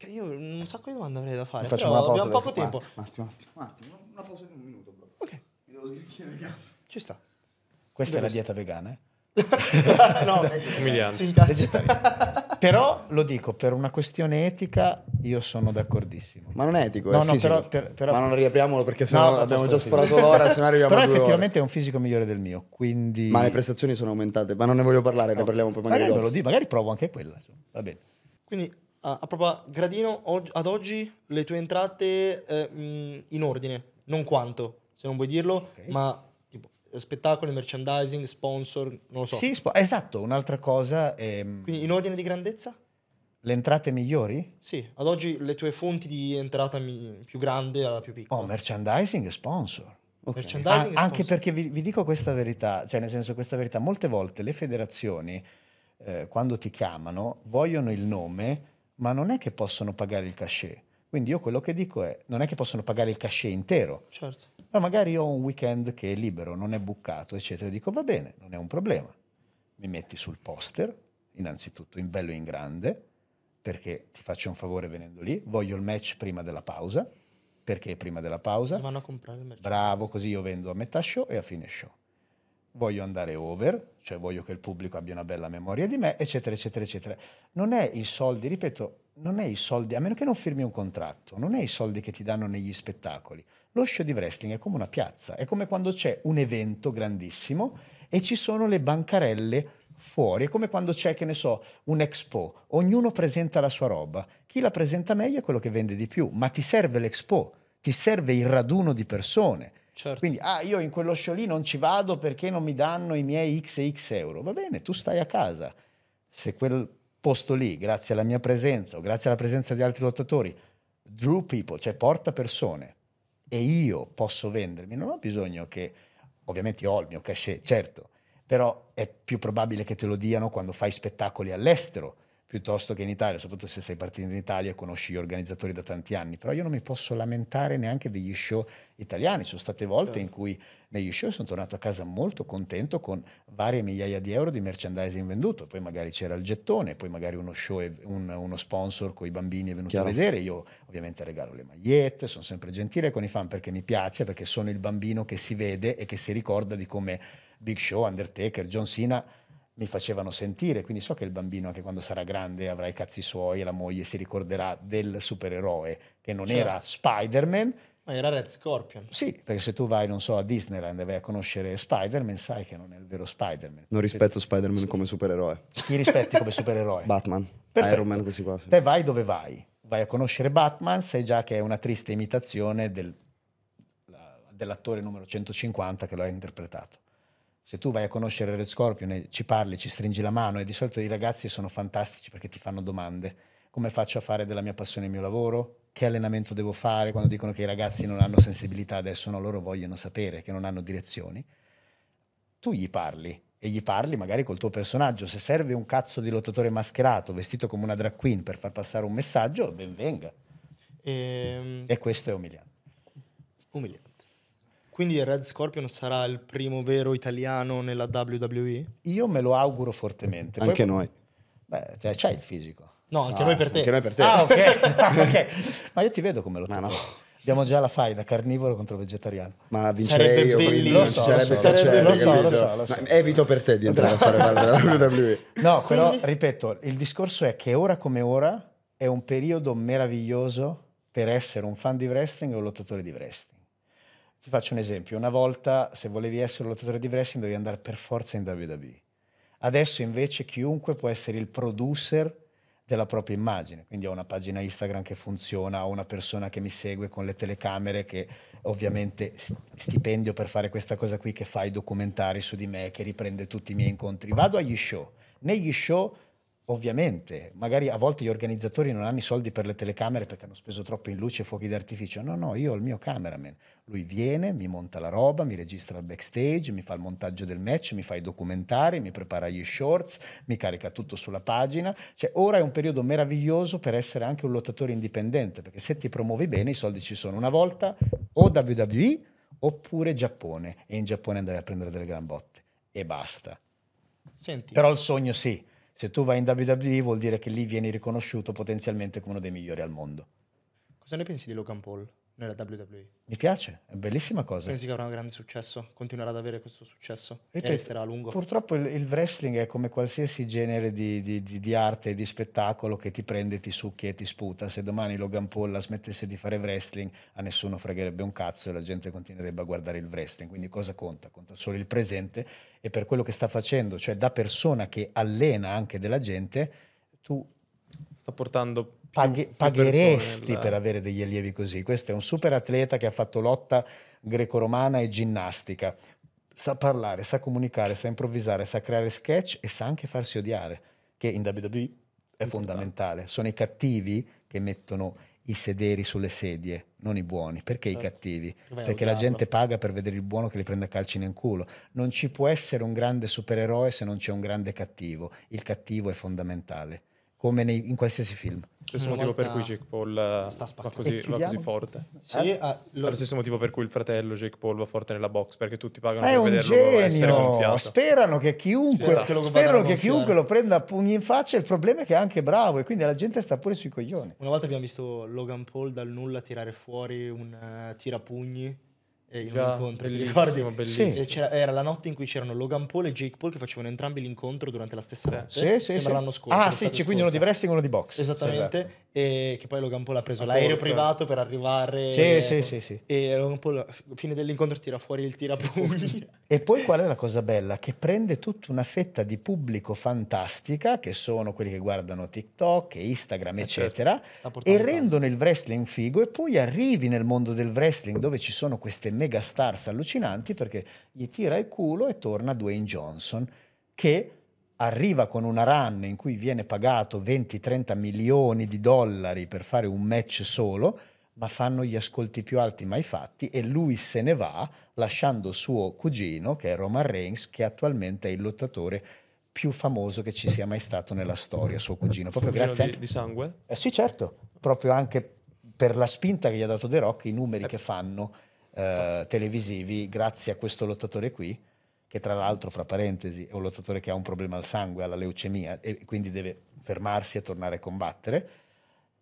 Speaker 2: che io un sacco di domande avrei da fare. Mi facciamo una pausa. Abbiamo poco tempo.
Speaker 1: Un attimo,
Speaker 3: un attimo, una pausa di un minuto. Bro. Ok. Mi devo sgricchiare, raga. Ci sta. Questa Dove è la
Speaker 1: dieta vegana, eh? no, umiliante. Si però lo dico per una questione etica, io sono d'accordissimo. Ma non è etico, no, è no, però, per, però, Ma non
Speaker 3: riapriamolo perché sennò no, abbiamo già sforato l'ora, se no arriviamo Però effettivamente ore. è un fisico
Speaker 1: migliore del mio, quindi
Speaker 3: Ma le prestazioni sono aumentate, ma non ne voglio parlare, no. ne parliamo poi magari. Magari, dopo. Lo dico, magari provo anche quella, insomma. Va bene.
Speaker 2: Quindi Ah, ah a proprio gradino ad oggi le tue entrate eh, in ordine, non quanto, se non vuoi dirlo, okay. ma tipo, spettacoli, merchandising, sponsor, non lo so. Sì, sp- esatto, un'altra cosa. È... Ehm, Quindi in ordine di grandezza? Le entrate migliori? Sì, ad oggi le tue fonti di entrata mi- più grande alla più piccola.
Speaker 1: Oh, merchandising e sponsor. Okay. Ah, anche sponsor. perché vi, vi, dico questa verità, cioè nel senso questa verità, molte volte le federazioni eh, quando ti chiamano vogliono il nome ma non è che possono pagare il cachet. Quindi io quello che dico è, non è che possono pagare il cachet intero, certo. ma magari ho un weekend che è libero, non è buccato, eccetera, e dico va bene, non è un problema. Mi metti sul poster, innanzitutto in bello e in grande, perché ti faccio un favore venendo lì, voglio il match prima della pausa, perché prima della pausa... Vanno a comprare il match. Bravo, così io vendo a metà show e a fine show voglio andare over, cioè voglio che il pubblico abbia una bella memoria di me, eccetera, eccetera, eccetera. Non è i soldi, ripeto, non è i soldi, a meno che non firmi un contratto, non è i soldi che ti danno negli spettacoli. Lo show di wrestling è come una piazza, è come quando c'è un evento grandissimo e ci sono le bancarelle fuori, è come quando c'è, che ne so, un expo, ognuno presenta la sua roba, chi la presenta meglio è quello che vende di più, ma ti serve l'expo, ti serve il raduno di persone Certo. Quindi, ah, io in quello show lì non ci vado perché non mi danno i miei x e x euro. Va bene, tu stai a casa. Se quel posto lì, grazie alla mia presenza o grazie alla presenza di altri lottatori, drew people, cioè porta persone, e io posso vendermi, non ho bisogno che, ovviamente ho il mio cachet, certo, però è più probabile che te lo diano quando fai spettacoli all'estero piuttosto che in Italia, soprattutto se sei partito in Italia e conosci gli organizzatori da tanti anni, però io non mi posso lamentare neanche degli show italiani, ci sono state volte in certo. cui negli show sono tornato a casa molto contento con varie migliaia di euro di merchandising venduto, poi magari c'era il gettone, poi magari uno show, un, uno sponsor con i bambini è venuto Chiaro. a vedere, io ovviamente regalo le magliette, sono sempre gentile con i fan perché mi piace, perché sono il bambino che si vede e che si ricorda di come Big Show, Undertaker, John Cena mi facevano sentire, quindi so che il bambino anche quando sarà grande avrà i cazzi suoi e la moglie si ricorderà del supereroe che non certo. era Spider-Man. Ma era Red Scorpion. Sì, perché se tu vai, non so, a Disneyland e vai a conoscere Spider-Man, sai che non è il vero Spider-Man.
Speaker 3: Non rispetto se... Spider-Man sì. come supereroe.
Speaker 1: Chi rispetti come supereroe? Batman, Perfetto. Iron Man, questi qua. Sì. Te vai dove vai? Vai a conoscere Batman, sai già che è una triste imitazione del, la, dell'attore numero 150 che lo ha interpretato se tu vai a conoscere Red Scorpion e ci parli, ci stringi la mano e di solito i ragazzi sono fantastici perché ti fanno domande. Come faccio a fare della mia passione il mio lavoro? Che allenamento devo fare? Quando dicono che i ragazzi non hanno sensibilità adesso, no, loro vogliono sapere, che non hanno direzioni. Tu gli parli e gli parli magari col tuo personaggio. Se serve un cazzo di lottatore mascherato, vestito come una drag queen per far passare un messaggio, ben venga.
Speaker 2: E, ehm,
Speaker 1: e questo è umiliante.
Speaker 2: Umiliante. Quindi Red Scorpion sarà il primo vero italiano nella WWE? Io me lo auguro fortemente. Anche noi. Beh, cioè, c'hai il fisico. No, anche
Speaker 1: ah, noi per te. Anche noi per te. Ah, ok. Ah, Ma io ti vedo come lo Ma no. Abbiamo già la fai da carnivoro contro vegetariano. Ma vincerei io, quindi lo so, sarebbe lo so, sarebbe, lo, so, lo, so, lo so. Evito per te di entrare a fare parte della WWE. No, però, ripeto, il discorso è che ora come ora è un periodo meraviglioso per essere un fan di wrestling o un lottatore di wrestling ti faccio un esempio, una volta se volevi essere un lottatore di wrestling dovevi andare per forza in WWE. Adesso invece chiunque può essere il producer della propria immagine, quindi ho una pagina Instagram che funziona, ho una persona che mi segue con le telecamere che ovviamente stipendio per fare questa cosa qui che fa i documentari su di me, che riprende tutti i miei incontri. Vado agli show, negli show Ovviamente, magari a volte gli organizzatori non hanno i soldi per le telecamere perché hanno speso troppo in luce e fuochi d'artificio. No, no, io ho il mio cameraman. Lui viene, mi monta la roba, mi registra il backstage, mi fa il montaggio del match, mi fa i documentari, mi prepara gli shorts, mi carica tutto sulla pagina. Cioè, ora è un periodo meraviglioso per essere anche un lottatore indipendente, perché se ti promuovi bene i soldi ci sono. Una volta o WWE oppure Giappone, e in Giappone andavi a prendere delle gran botte e basta.
Speaker 2: Senti. Però il
Speaker 1: sogno sì se tu vai in WWE vuol dire che lì vieni riconosciuto potenzialmente come uno dei migliori al mondo.
Speaker 2: Cosa ne pensi di Logan Paul? nella WWE.
Speaker 1: Mi piace, è bellissima cosa. Pensi
Speaker 2: che avrà un grande successo, continuerà ad avere questo successo Ripeto, e resterà a lungo.
Speaker 1: Purtroppo il, il wrestling è come qualsiasi genere di, di, di, di, arte, di spettacolo che ti prende, ti succhia e ti sputa. Se domani Logan Paul la smettesse di fare wrestling, a nessuno fregherebbe un cazzo e la gente continuerebbe a guardare il wrestling. Quindi cosa conta? Conta solo il presente e per quello che sta facendo, cioè da persona che allena anche della gente, tu... Sta portando Paghi, pagheresti per avere degli allievi così. Questo è un super atleta che ha fatto lotta greco-romana e ginnastica. Sa parlare, sa comunicare, sa improvvisare, sa creare sketch e sa anche farsi odiare, che in WWE è fondamentale. Sono i cattivi che mettono i sederi sulle sedie, non i buoni. Perché certo. i cattivi? Perché la gente paga per vedere il buono che li prende a calci nel culo. Non ci può essere un grande supereroe se non c'è un grande cattivo. Il cattivo è fondamentale, come nei, in qualsiasi
Speaker 2: film. Stesso una motivo per cui Jake Paul sta eh, va così, va così forte. Sì, eh? ah, lo... lo stesso motivo per cui il fratello Jake Paul va forte nella box, perché tutti pagano È per un genio.
Speaker 1: Sperano che chiunque, sperano che chiunque lo prenda a pugni in faccia. Il problema è che è anche bravo e quindi la gente
Speaker 2: sta pure sui coglioni. Una volta abbiamo visto Logan Paul dal nulla tirare fuori un uh, tirapugni eh, in Già, un incontro, ti ricordi? Bellissimo. Sì. Era la notte in cui c'erano Logan Paul e Jake Paul che facevano entrambi l'incontro durante la stessa notte. Sì, sì, sì. l'anno scorso. Ah, sì, c'è cioè, quindi uno di
Speaker 1: wrestling e uno di box. Esattamente. Esatto.
Speaker 2: E che poi Logan Paul ha preso a l'aereo corso. privato per arrivare. Sì, e, sì, sì, sì. E Logan Paul, fine dell'incontro, tira fuori il tirapugli.
Speaker 1: e poi qual è la cosa bella? Che prende tutta una fetta di pubblico fantastica, che sono quelli che guardano TikTok, e Instagram, eh certo. eccetera, certo. e rendono tanto. il wrestling figo. E poi arrivi nel mondo del wrestling dove ci sono queste megastars allucinanti perché gli tira il culo e torna Dwayne Johnson che arriva con una run in cui viene pagato 20-30 milioni di dollari per fare un match solo, ma fanno gli ascolti più alti mai fatti e lui se ne va lasciando suo cugino, che è Roman Reigns, che attualmente è il lottatore più famoso che ci sia mai stato nella storia, suo cugino. Proprio cugino grazie di, anche... di sangue? Eh, sì, certo, proprio anche per la spinta che gli ha dato The Rock, i numeri eh. che fanno eh, televisivi grazie a questo lottatore qui, che tra l'altro, fra parentesi, è un lottatore che ha un problema al sangue, alla leucemia, e quindi deve fermarsi e tornare a combattere.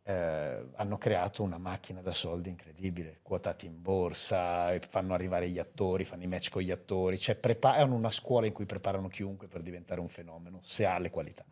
Speaker 1: Eh, hanno creato una macchina da soldi incredibile, quotati in borsa, fanno arrivare gli attori, fanno i match con gli attori, cioè hanno una scuola in cui preparano chiunque per diventare un fenomeno, se ha le qualità.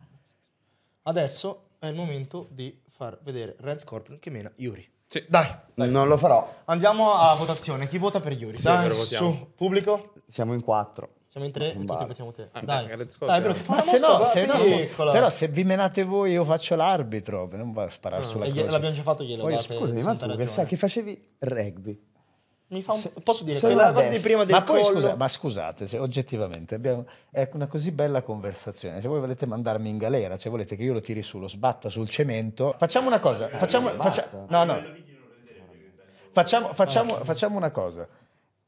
Speaker 2: Adesso è il momento di far vedere Red Scorpion che mena Yuri. Sì. Dai,
Speaker 1: dai. Non lo farò.
Speaker 2: Andiamo a votazione. Chi vota per Yuri? Sì, dai, su. Pubblico?
Speaker 1: Siamo in quattro.
Speaker 2: Siamo in tre, tutti votiamo te. Ah, dai, dai, dai però ti fa se mossa, no, se no, se, però se
Speaker 1: vi menate voi io faccio l'arbitro, non vado a sparare no, ah. sulla croce. L'abbiamo già fatto glielo Poi, Scusami, ma tu che, sai, che facevi rugby?
Speaker 2: Mi fa un... se, posso dire quella la cosa di prima del ma poi, collo... scusa, ma
Speaker 1: scusate, cioè, oggettivamente abbiamo, è una così bella conversazione. Se voi volete mandarmi in galera, se cioè volete che io lo tiri su, lo sbatta sul cemento, facciamo una cosa. Eh, facciamo, faccia, no, no. Facciamo, facciamo, facciamo una cosa.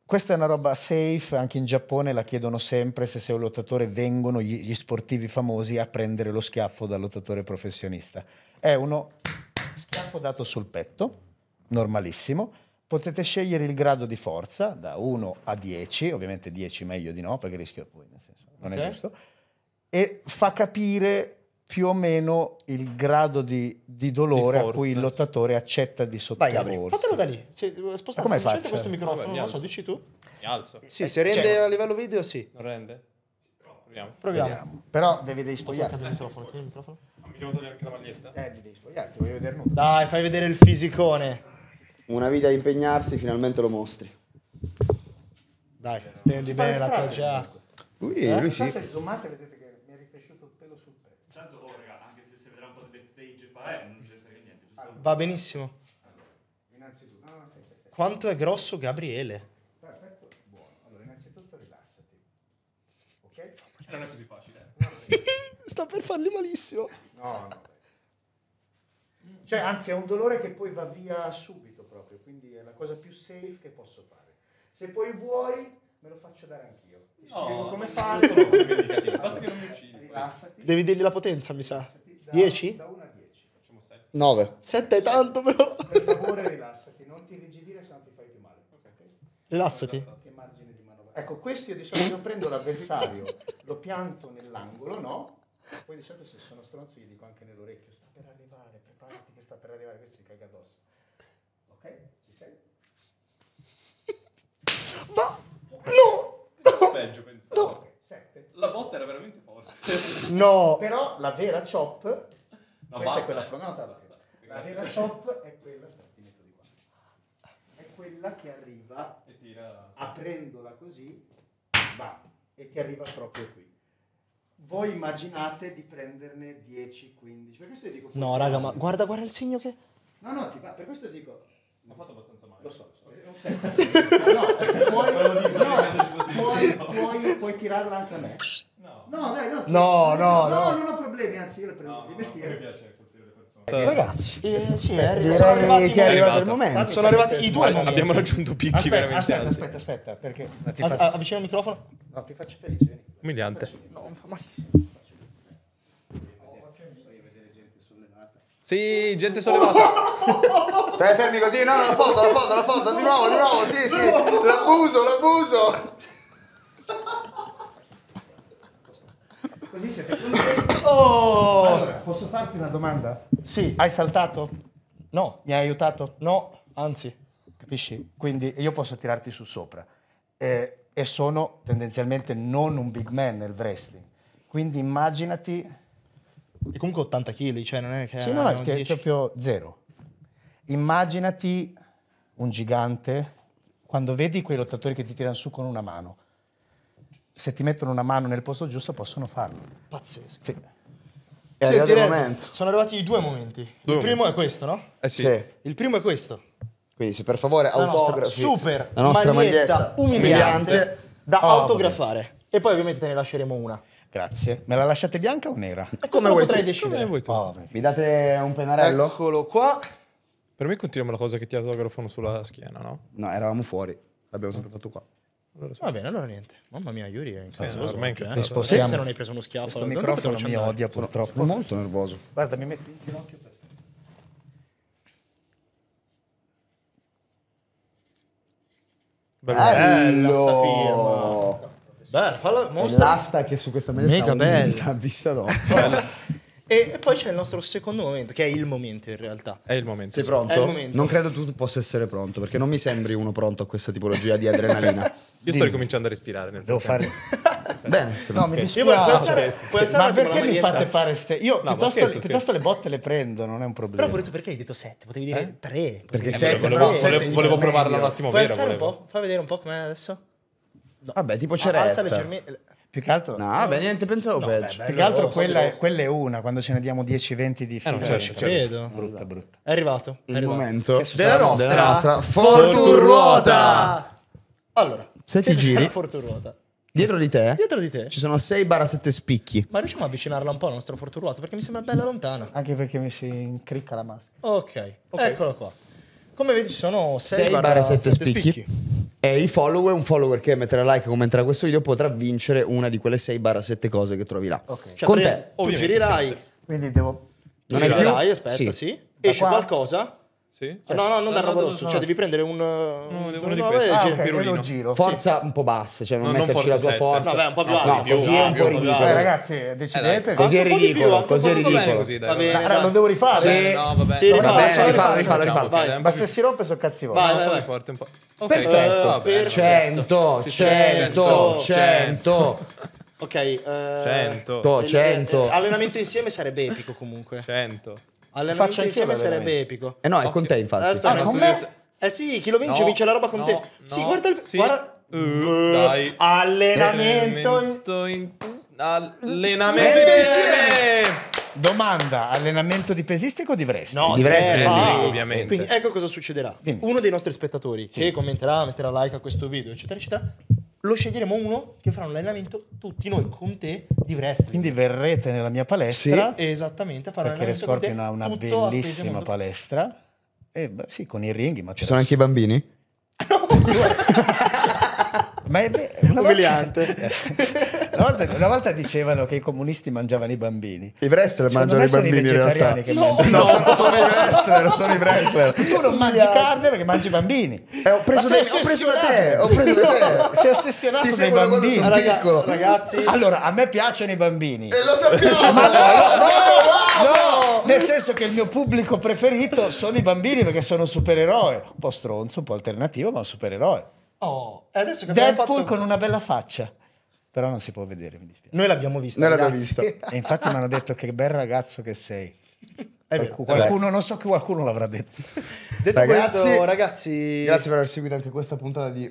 Speaker 1: Questa è una roba safe, anche in Giappone la chiedono sempre se sei un lottatore vengono gli, gli sportivi famosi a prendere lo schiaffo dal lottatore professionista. È uno schiaffo dato sul petto, normalissimo, Potete scegliere il grado di forza da 1 a 10, ovviamente 10 meglio di no, perché rischio poi, nel senso, non okay. è giusto, e fa capire più o meno il grado di, di dolore di a cui il lottatore accetta di sottoporsi. Vai, Gabri, fatelo da lì.
Speaker 2: Se, spostate come faccio? questo microfono, non lo so, dici tu? Mi alzo. Sì, eh, se rende cioè, a livello video, sì. Non rende? Proviamo. Proviamo. Proviamo. Però devi, devi spogliarti. Eh, il microfono. Ah, mi devo togliere anche la maglietta? Eh, devi
Speaker 1: spogliarti, voglio vedere nulla.
Speaker 2: Dai, fai vedere il fisicone
Speaker 3: una vita di impegnarsi, finalmente lo mostri.
Speaker 2: Dai, stendi bene la tua già. Lui, eh? lui sì. Se
Speaker 1: vedete che mi è ricresciuto il pelo sul petto. Tanto, oh raga, anche se si vedrà un po' di backstage fa, eh, non c'è
Speaker 2: niente. Allora. Va benissimo. Allora,
Speaker 1: innanzitutto, no, no, stai, stai,
Speaker 2: stai. Quanto è grosso Gabriele?
Speaker 1: Perfetto, buono. Allora, innanzitutto rilassati. Ok? Non
Speaker 2: è così facile. Eh? Sta per farli malissimo. No, no.
Speaker 1: Cioè, anzi, è un dolore che poi va via subito cosa più safe che posso fare. Se poi vuoi, me lo faccio dare anch'io.
Speaker 2: Ti spiego no, come farlo. Basta che non mi uccidi. Rilassati. Devi dirgli la potenza, mi sa. 10? Da 1 a 10. Facciamo 7. 9. 7 è tanto, però. Per favore, rilassati. Non ti rigidire, se no ti fai più male. Okay. Rilassati.
Speaker 1: Ecco, questo io di solito prendo l'avversario, lo pianto nell'angolo, no? Poi di solito se sono stronzo gli dico anche nell'orecchio, sta per arrivare, preparati che sta per arrivare, questo si caga addosso. Ok?
Speaker 2: No! No! Peggio pensavo. No. La botta era veramente
Speaker 1: forte. No! Però la vera chop... No, questa basta, è quella eh. fronata. Basta.
Speaker 2: La vera chop è quella... È quella che arriva...
Speaker 1: E tira... Aprendola così, va. E ti arriva proprio qui voi immaginate di prenderne 10, 15. Per questo io dico. No, raga, ma
Speaker 2: guarda, guarda il segno che.
Speaker 1: No, no, ti va. Per questo io dico. Ha fatto abbastanza lo so, lo so. È eh, un
Speaker 2: ah, No, puoi, no, puoi, puoi, puoi tirarla anche a me.
Speaker 1: No, no, dai, no, no, no, no, non ho problemi, anzi io le prendo no, di mestiere. mi
Speaker 2: eh, Ragazzi, eh, sì, è direi che è arrivato il momento. Sono arrivati i due. Abbiamo raggiunto picchi aspetta, veramente aspetta, alti. Aspetta, aspetta, perché Avvicina il microfono. No, ti faccio felice. Umiliante. No, mi fa malissimo. Sì,
Speaker 3: gente sollevata. Stai fermi così? No, la foto, la foto, la foto, di nuovo, di nuovo, sì, sì. L'abuso, l'abuso.
Speaker 2: Così siete contenti. Oh! Allora, posso farti una domanda? Sì, hai saltato? No. Mi hai aiutato? No, anzi, capisci? Quindi io posso
Speaker 1: tirarti su sopra. Eh, e sono tendenzialmente non un big man nel wrestling.
Speaker 2: Quindi immaginati e comunque 80 kg, cioè non è che... Sì, no, no, che è
Speaker 1: proprio zero. Immaginati un gigante, quando vedi quei lottatori che ti tirano su con una mano, se ti mettono una mano nel posto giusto possono farlo. Pazzesco. Sì.
Speaker 2: È sì, arrivato il momento. Sono arrivati i due momenti. Due
Speaker 1: il
Speaker 3: primo momenti. è questo, no?
Speaker 2: Eh sì. sì. Il primo è questo.
Speaker 3: Quindi se per favore la autografi nostra super la nostra maglietta, maglietta umiliante, umiliante, da oh, autografare.
Speaker 2: Vabbè. E poi ovviamente te ne lasceremo una.
Speaker 1: Grazie. Me la lasciate bianca o nera? E come vuoi
Speaker 3: potrei tu? decidere. Vuoi oh, mi date un pennarello?
Speaker 2: Eccolo qua. Per me continuiamo la cosa che ti autografano sulla schiena, no? No, eravamo fuori. L'abbiamo sempre fatto qua. Va bene, allora niente. Mamma mia, Yuri è incazzoso. Eh, Mi è incazzoso. Eh. Se non hai preso uno schiaffo. Questo microfono mi andare.
Speaker 3: odia purtroppo. Sono molto nervoso.
Speaker 2: Guarda, mi metti in ginocchio Bello.
Speaker 3: Bello. Bella sta firma.
Speaker 2: Beh, fallo, L'asta che su questa Mega bella
Speaker 3: vista dopo.
Speaker 2: E, poi c'è il nostro secondo momento, che è il momento in realtà. È il momento. Sei sì. pronto? Momento. Non
Speaker 3: credo tu possa essere pronto, perché non mi sembri uno pronto a questa tipologia di
Speaker 2: adrenalina. Io Dimmi. sto ricominciando a respirare. Nel Devo fare... Bene, no, mi dispiace. Io puoi alzare, puoi alzare ma perché mi fate fare ste? Io no, piuttosto, scherzo, piuttosto
Speaker 1: le botte le prendo, non è un problema.
Speaker 2: Però pure tu perché hai detto sette? Potevi dire 3. Eh? Perché 7 eh, volevo, volevo, volevo provarla un attimo. Puoi vera, un po'? Fa vedere un po' com'è adesso. No. Vabbè, tipo ceretta. Alza leggermente... Più che altro... No, beh, niente,
Speaker 1: pensavo no, peggio. Beh, più che altro quella è, quella è, una, quando ce ne diamo 10-20 di fila. Eh, no, cioè, certo, credo. Brutta, brutta. È
Speaker 2: arrivato.
Speaker 3: È il momento della nostra, della nostra Forturruota!
Speaker 2: Allora, se ti giri... Forturruota.
Speaker 3: Dietro di te?
Speaker 2: Dietro di te. Ci
Speaker 3: sono 6 barra 7 spicchi.
Speaker 2: Ma riusciamo a avvicinarla un po' alla nostra forturruota? Perché mi sembra bella lontana. Anche perché mi si incricca la maschera. Ok, okay. eccola qua. Come vedi ci sono 6 barra 7 spicchi. spicchi.
Speaker 3: E i follower, un follower che metterà like e commenterà questo video potrà vincere una di quelle 6-7 cose che trovi là. Okay. Cioè, Con te. O girerai. Quindi devo...
Speaker 2: Non è Aspetta, sì. sì. Esce qua? qualcosa sì? Cioè, no, certo. no, non da roba rosso. Cioè, devi prendere un. No, devo no, prendere ah, okay, un giro. Forza
Speaker 3: un po' bassa, cioè non no, metterci forza la tua 7. forza. No, beh, un po' più no, alto. Eh, così è un po' ridicolo. Eh, ragazzi,
Speaker 1: decidete. così è ridicolo. Così è ridicolo. Così, dai, devo rifare. Sì, eh. no, vabbè. Sì, rifallo, rifallo, rifallo. Ma se si rompe, so cazzi vostri. Vai, vai,
Speaker 2: forte un po'. Perfetto. 100, 100, 100. Ok, 100. Eh, 100. Allenamento insieme sarebbe epico comunque. 100. Allenamento insieme sarebbe epico.
Speaker 3: Eh no, è con te infatti. Ah, con me?
Speaker 2: Eh sì, chi lo vince no, vince la roba con no, te. No, sì, guarda il... Sì. Guarda... Uh, dai. Allenamento... In... Allenamento insieme!
Speaker 1: insieme. Domanda, allenamento di pesistico o di wrestling? No, di wrestling, ah, ovviamente. Quindi
Speaker 2: ecco cosa succederà. Dimmi. Uno dei nostri spettatori sì. che commenterà, metterà like a questo video, eccetera, eccetera, lo sceglieremo uno che farà un allenamento tutti noi con te di wrestling. Quindi verrete nella mia palestra. Sì, esattamente, a fare perché Rescorpion ha una bellissima
Speaker 1: palestra. E, eh, beh, sì, con i ringhi. Ma Ci sono anche i
Speaker 3: bambini? no!
Speaker 1: ma è be- una volta... Umiliante. Eh. Una volta, una volta dicevano che i comunisti mangiavano i bambini. I wrestler Secondo mangiano i bambini in realtà. No, no sono, i wrestler, sono i wrestler. Tu non mangi carne perché mangi i bambini. Eh, ho, preso dei, ho, preso da te, ho preso da te. Sei ossessionato Ti dai bambini. Sono piccolo. Ragazzi. Allora, a me piacciono i bambini. E eh, lo sappiamo. Ma no, no, no, nel senso che il mio pubblico preferito sono i bambini perché sono un supereroe. Un po' stronzo, un po' alternativo, ma un supereroe.
Speaker 2: Oh, e adesso che Deadpool fatto... con
Speaker 1: una bella faccia. Però non si può vedere, mi dispiace. Noi l'abbiamo vista. Noi l'abbiamo vista. e infatti mi hanno detto che bel ragazzo che sei. Qualcuno, qualcuno, non so che qualcuno l'avrà detto. detto ragazzi, questo,
Speaker 3: ragazzi, grazie per aver seguito anche questa puntata di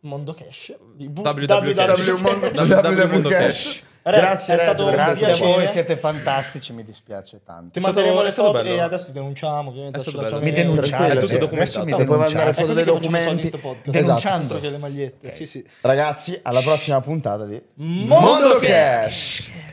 Speaker 2: Mondo Cash. Di www.mondocash. Re, grazie, è stato grazie a voi, siete fantastici, mi dispiace tanto. Ti manderemo le foto e adesso ti denunciamo ovviamente. Mi denunciate, tutto documentato. Adesso mi puoi mandare foto dei documenti denunciando.
Speaker 3: Ragazzi, alla prossima puntata di Mondo Cash.